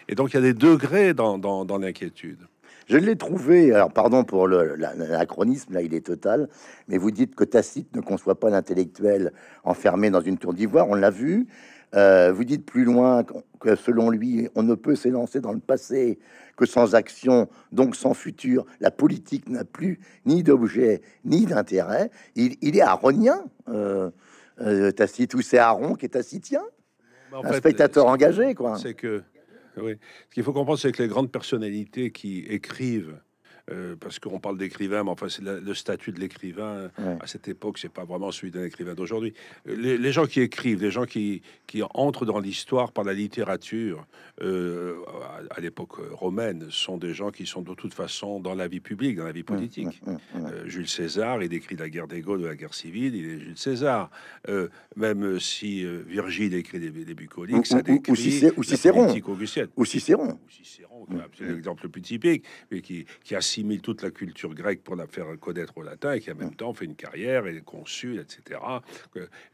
Et donc il y a des degrés dans, l'inquiétude. Je l'ai trouvé, alors pardon pour l'anachronisme, là il est total, mais vous dites que Tacite ne conçoit pas l'intellectuel enfermé dans une tour d'ivoire, on l'a vu, euh, vous dites plus loin que selon lui, on ne peut s'élancer dans le passé que sans action, donc sans futur. La politique n'a plus ni d'objet ni d'intérêt. Il, est aronien, euh, Tacite, ou c'est Aaron qui est tacitien Un spectateur engagé, quoi. C'est que, oui. Ce qu'il faut comprendre, c'est que les grandes personnalités qui écrivent euh, parce qu'on parle d'écrivain, mais enfin, c'est le statut de l'écrivain à cette époque, c'est pas vraiment celui d'un écrivain d'aujourd'hui. Euh, les, gens qui écrivent, les gens qui, qui entrent dans l'histoire par la littérature euh, à, l'époque romaine, sont des gens qui sont de toute façon dans la vie publique, dans la vie mmh, politique. Mmh, mmh, Jules César, il décrit la guerre des Gaules, la guerre civile, il est Jules César. même si Virgile écrit les, bucoliques, ça décrit ou, si, ou, Cicéron, ou Cicéron, c'est l'exemple le plus typique, mais qui, qui a assimile toute la culture grecque pour la faire connaître au latin et qui en même temps fait une carrière et consul, etc.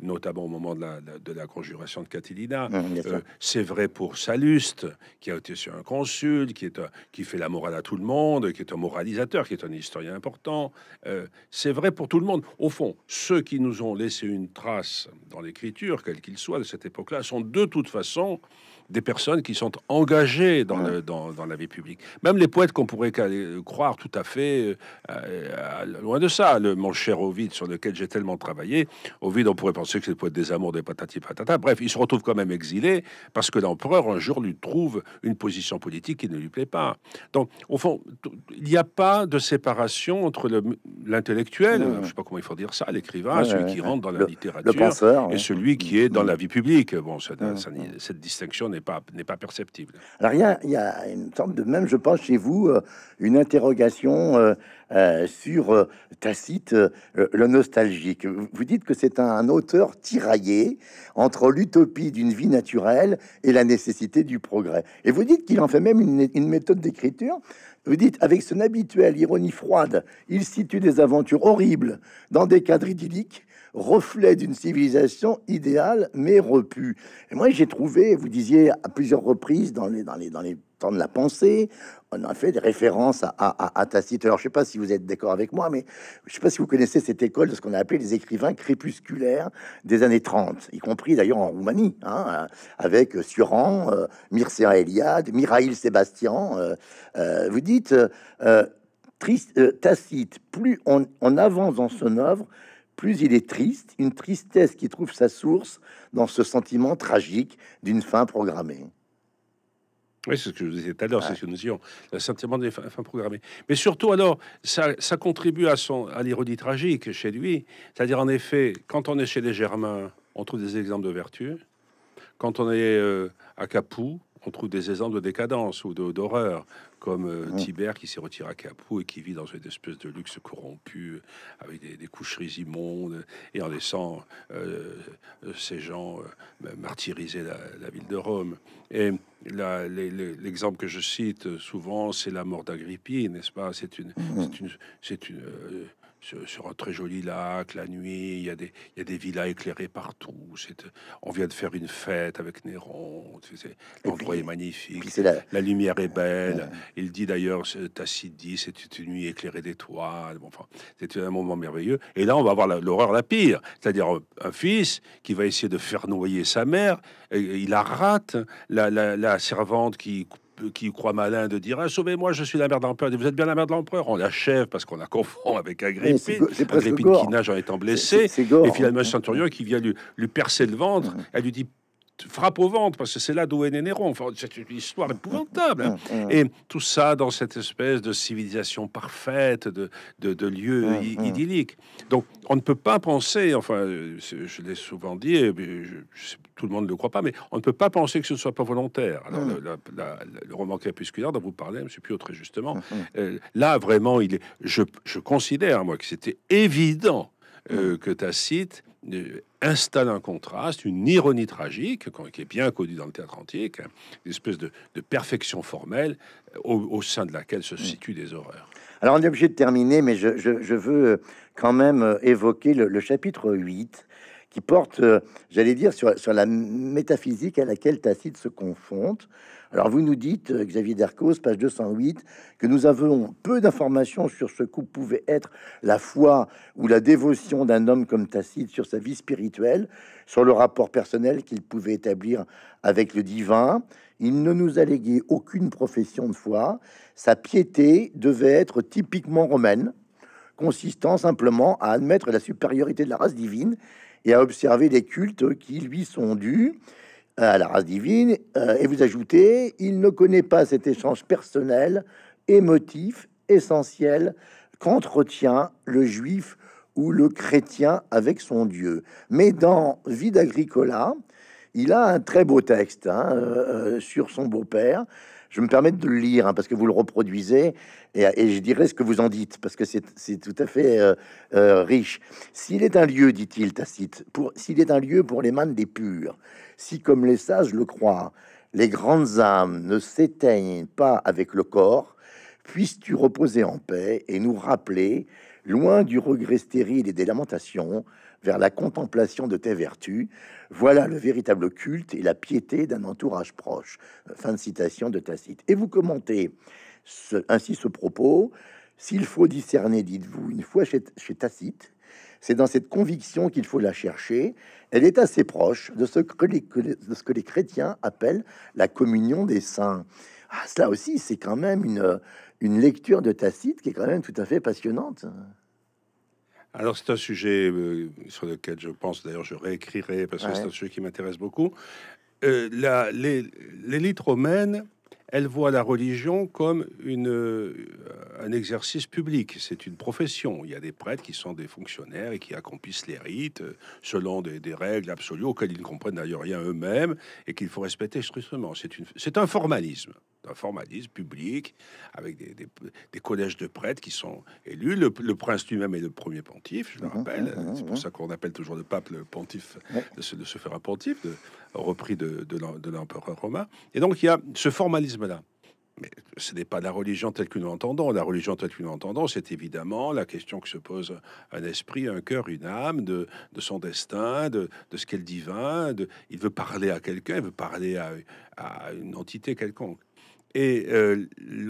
notamment au moment de la, de la conjuration de Catilina. Euh, c'est vrai pour Salluste, qui a été sur un consul, qui, est qui fait la morale à tout le monde, qui est un moralisateur, qui est un historien important. Euh, c'est vrai pour tout le monde. Au fond, ceux qui nous ont laissé une trace dans l'écriture, quelle qu'il soit de cette époque-là, sont de toute façon des personnes qui sont engagées dans, le, dans, la vie publique. Même les poètes qu'on pourrait croire tout à fait euh, loin de ça. Le, mon cher Ovid, sur lequel j'ai tellement travaillé, Ovid, on pourrait penser que c'est le poète des amours, des patati patata. Bref, il se retrouve quand même exilé parce que l'empereur, un jour, lui trouve une position politique qui ne lui plaît pas. Donc, au fond, il n'y a pas de séparation entre l'intellectuel, je ne sais pas comment il faut dire ça, l'écrivain, celui qui rentre dans la le, littérature, penseur, et celui qui est dans la vie publique. Bon, cette distinction n'est n'est pas, n'est pas perceptible. Alors il y, a, une sorte de même, je pense, chez vous, euh, une interrogation euh, euh, sur Tacite, le nostalgique. Vous dites que c'est un, auteur tiraillé entre l'utopie d'une vie naturelle et la nécessité du progrès. Et vous dites qu'il en fait même une, une méthode d'écriture vous dites, avec son habituelle ironie froide, il situe des aventures horribles dans des cadres idylliques reflet d'une civilisation idéale mais repue. Et moi, j'ai trouvé, vous disiez à plusieurs reprises dans les, dans les, temps de la pensée, on a fait des références à, Tacite. Alors, je sais pas si vous êtes d'accord avec moi, mais je sais pas si vous connaissez cette école de ce qu'on a appelé les écrivains crépusculaires des années 30, y compris d'ailleurs en Roumanie, hein, avec Suran, euh, Mircea Eliade, Mirail Sébastien. Euh, euh, vous dites, triste, Tacite, plus on avance dans son œuvre, plus il est triste, une tristesse qui trouve sa source dans ce sentiment tragique d'une fin programmée. Oui, c'est ce que je disais tout à l'heure, c'est ce que nous disions, le sentiment d'une fin programmée. Mais surtout, alors, ça, contribue à, son, à l'ironie tragique chez lui. C'est-à-dire, en effet, quand on est chez les Germains, on trouve des exemples de vertu. Quand on est euh, à Capoue, on trouve des exemples de décadence ou d'horreur, comme euh, mm. Tibère qui s'est retiré à Capoue et qui vit dans une espèce de luxe corrompu, euh, avec des, coucheries immondes, et en laissant euh, ces gens martyriser la, ville de Rome. Et l'exemple que je cite souvent, c'est la mort d'Agrippine, n'est-ce pas C'est une, mm. une sur, un très joli lac la nuit. Il y a des, villas éclairées partout. On vient de faire une fête avec Néron. L'endroit est magnifique. la... lumière est belle. Il dit d'ailleurs, Tacite dit, c'est une nuit éclairée d'étoiles. enfin, c'est un moment merveilleux. Et là, on va avoir l'horreur la, pire. C'est-à-dire un fils qui va essayer de faire noyer sa mère. il la rate. La, la servante qui qui croit malin de dire ah, Sauvez-moi, je suis la mère de l'empereur. Vous êtes bien la mère de l'empereur On l'achève parce qu'on la confond avec Agrippine. Agrippine qui nage en étant blessée. et finalement, hein. Centurion qui vient lui, percer le ventre. Mmh. Elle lui dit frappe au ventre, parce que c'est là d'où est né Enfin, c'est une histoire épouvantable. Hein. Mmh, mmh. Et tout ça dans cette espèce de civilisation parfaite, de, de, de lieu mmh, idyllique. Donc, on ne peut pas penser, enfin, je l'ai souvent dit, tout le monde ne le croit pas, mais on ne peut pas penser que ce ne soit pas volontaire. Alors, le roman capusculaire dont vous parlez, M. Piotre, très justement, euh, là, vraiment, il je, je considère, moi, que c'était évident euh, mm. que Tacite euh, installe un contraste, une ironie tragique, qui est bien connue dans le théâtre antique, hein, une espèce de, perfection formelle euh, au, sein de laquelle se mm. situent des horreurs. Alors on est obligé de terminer, mais je, veux quand même évoquer le, chapitre 8 qui porte, j'allais dire, sur, sur, la métaphysique à laquelle Tacite se confronte. Alors vous nous dites, euh, Xavier Dercos, page 208, que nous avons peu d'informations sur ce que pouvait être la foi ou la dévotion d'un homme comme Tacite sur sa vie spirituelle, sur le rapport personnel qu'il pouvait établir avec le divin. Il ne nous a légué aucune profession de foi. Sa piété devait être typiquement romaine, consistant simplement à admettre la supériorité de la race divine et à observer les cultes qui lui sont dus. Euh, à la race divine, euh, et vous ajoutez, il ne connaît pas cet échange personnel, émotif, essentiel qu'entretient le juif ou le chrétien avec son Dieu. Mais dans vida Agricola, il a un très beau texte hein, euh, sur son beau-père, je me permets de le lire, hein, parce que vous le reproduisez, et, je dirais ce que vous en dites, parce que c'est tout à fait euh, euh, riche. S'il est un lieu, dit-il Tacite, pour s'il est un lieu pour les mânes des purs, si comme les sages le croient, les grandes âmes ne s'éteignent pas avec le corps, puisses-tu reposer en paix et nous rappeler, loin du regret stérile et des lamentations, vers la contemplation de tes vertus. Voilà le véritable culte et la piété d'un entourage proche. Fin de citation de Tacite. Et vous commentez ainsi ce propos. S'il faut discerner, dites-vous, une fois chez, Tacite, c'est dans cette conviction qu'il faut la chercher. Elle est assez proche de ce que les, ce que les chrétiens appellent la communion des saints. Ah, cela aussi, c'est quand même une, une lecture de Tacite qui est quand même tout à fait passionnante. Alors c'est un sujet euh, sur lequel je pense d'ailleurs je réécrirai parce que c'est un sujet qui m'intéresse beaucoup. Euh, L'élite romaine elle voit la religion comme une, euh, un exercice public. C'est une profession. Il y a des prêtres qui sont des fonctionnaires et qui accomplissent les rites euh, selon des, règles absolues auxquelles ils ne comprennent d'ailleurs rien eux-mêmes et qu'il faut respecter strictement. C'est un formalisme, un formalisme public avec des, collèges de prêtres qui sont élus. Le, prince lui-même est le premier pontife, je le mhm, rappelle. Mhm, c'est pour mhm. ça qu'on appelle toujours le pape le pontife, de se, faire un pontife, de, repris de, de l'empereur romain. Et donc il y a ce formalisme mais ce n'est pas la religion telle que nous l'entendons. La religion telle que nous c'est évidemment la question que se pose un esprit, un cœur, une âme de, son destin, de, ce qu'est le divin. il veut parler à quelqu'un, il veut parler à, une entité quelconque. Et euh,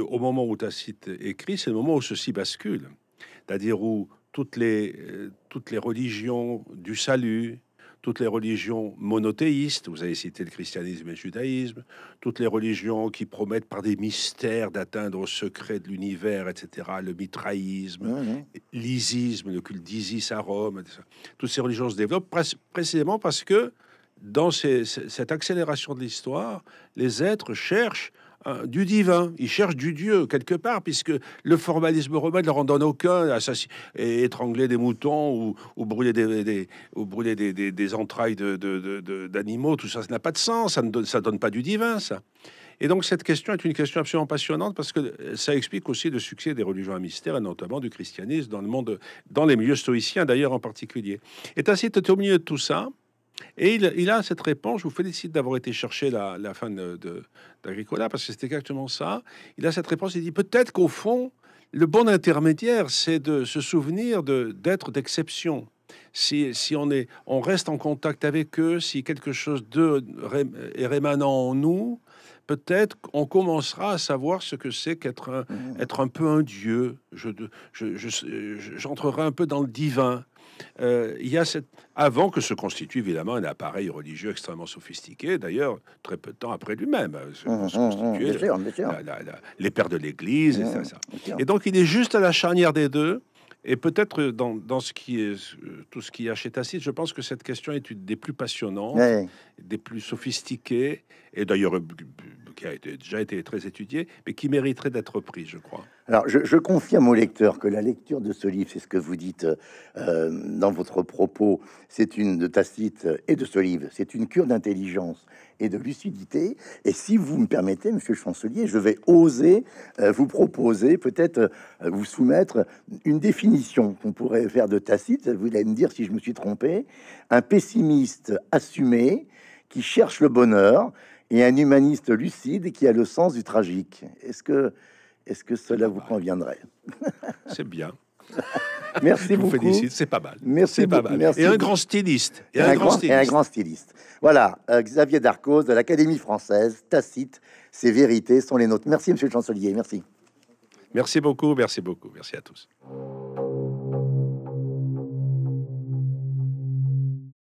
au moment où Tacite écrit, c'est le moment où ceci bascule. C'est-à-dire où toutes les, euh, toutes les religions du salut, toutes les religions monothéistes, vous avez cité le christianisme et le judaïsme, toutes les religions qui promettent par des mystères d'atteindre au secret de l'univers, etc., le mitraïsme, l'isisme, le culte d'Isis à Rome, toutes ces religions se développent précisément parce que dans cette accélération de l'histoire, les êtres cherchent euh, du divin. Ils cherchent du Dieu quelque part, puisque le formalisme romain ne leur en donne aucun. Et étrangler des moutons ou, brûler des, ou brûler des, entrailles d'animaux, tout ça, ça n'a pas de sens. Ça ne donne, pas du divin, ça. Et donc cette question est une question absolument passionnante parce que ça explique aussi le succès des religions à mystère et notamment du christianisme dans le monde, dans les milieux stoïciens d'ailleurs en particulier. Et tu tout au milieu de tout ça. Et il, a cette réponse. Je vous félicite d'avoir été chercher la, fin d'Agricola, de, parce que c'était exactement ça. Il a cette réponse. Il dit peut-être qu'au fond, le bon intermédiaire, c'est de se souvenir d'être d'exception. Si, on, est, on reste en contact avec eux, si quelque chose d'eux est rémanent en nous, peut-être on commencera à savoir ce que c'est qu'être un, mmh. être un peu un dieu. Je, j'entrerai je, un peu dans le divin. Euh, il y a cette... avant que se constitue évidemment un appareil religieux extrêmement sophistiqué, d'ailleurs très peu de temps après lui-même, euh, se mmh, mmh, constituer mmh, les pères de l'Église, et, ça, et donc il est juste à la charnière des deux. Et peut-être euh, dans, dans, ce qui est tout ce qui a je pense que cette question est une des plus passionnantes, des plus sophistiquées, et d'ailleurs qui a été, déjà été très étudié, mais qui mériterait d'être pris, je crois. Alors, je, je, confirme aux lecteur que la lecture de ce livre, c'est ce que vous dites euh, dans votre propos, c'est une de Tacite et de ce livre, c'est une cure d'intelligence et de lucidité. Et si vous me permettez, monsieur le chancelier, je vais oser euh, vous proposer, peut-être euh, vous soumettre une définition qu'on pourrait faire de Tacite. Vous allez me dire si je me suis trompé. Un pessimiste assumé qui cherche le bonheur, et un humaniste lucide qui a le sens du tragique. Est-ce que, est-ce que cela vous conviendrait C'est bien. Merci vous beaucoup. c'est pas mal. Merci, pas mal. et un grand styliste. Et, un, grand, styliste. Voilà, euh, Xavier Darcos de l'Académie française, Tacite, ses vérités sont les nôtres. Merci, monsieur le chancelier. Merci. Merci beaucoup, merci beaucoup, merci à tous.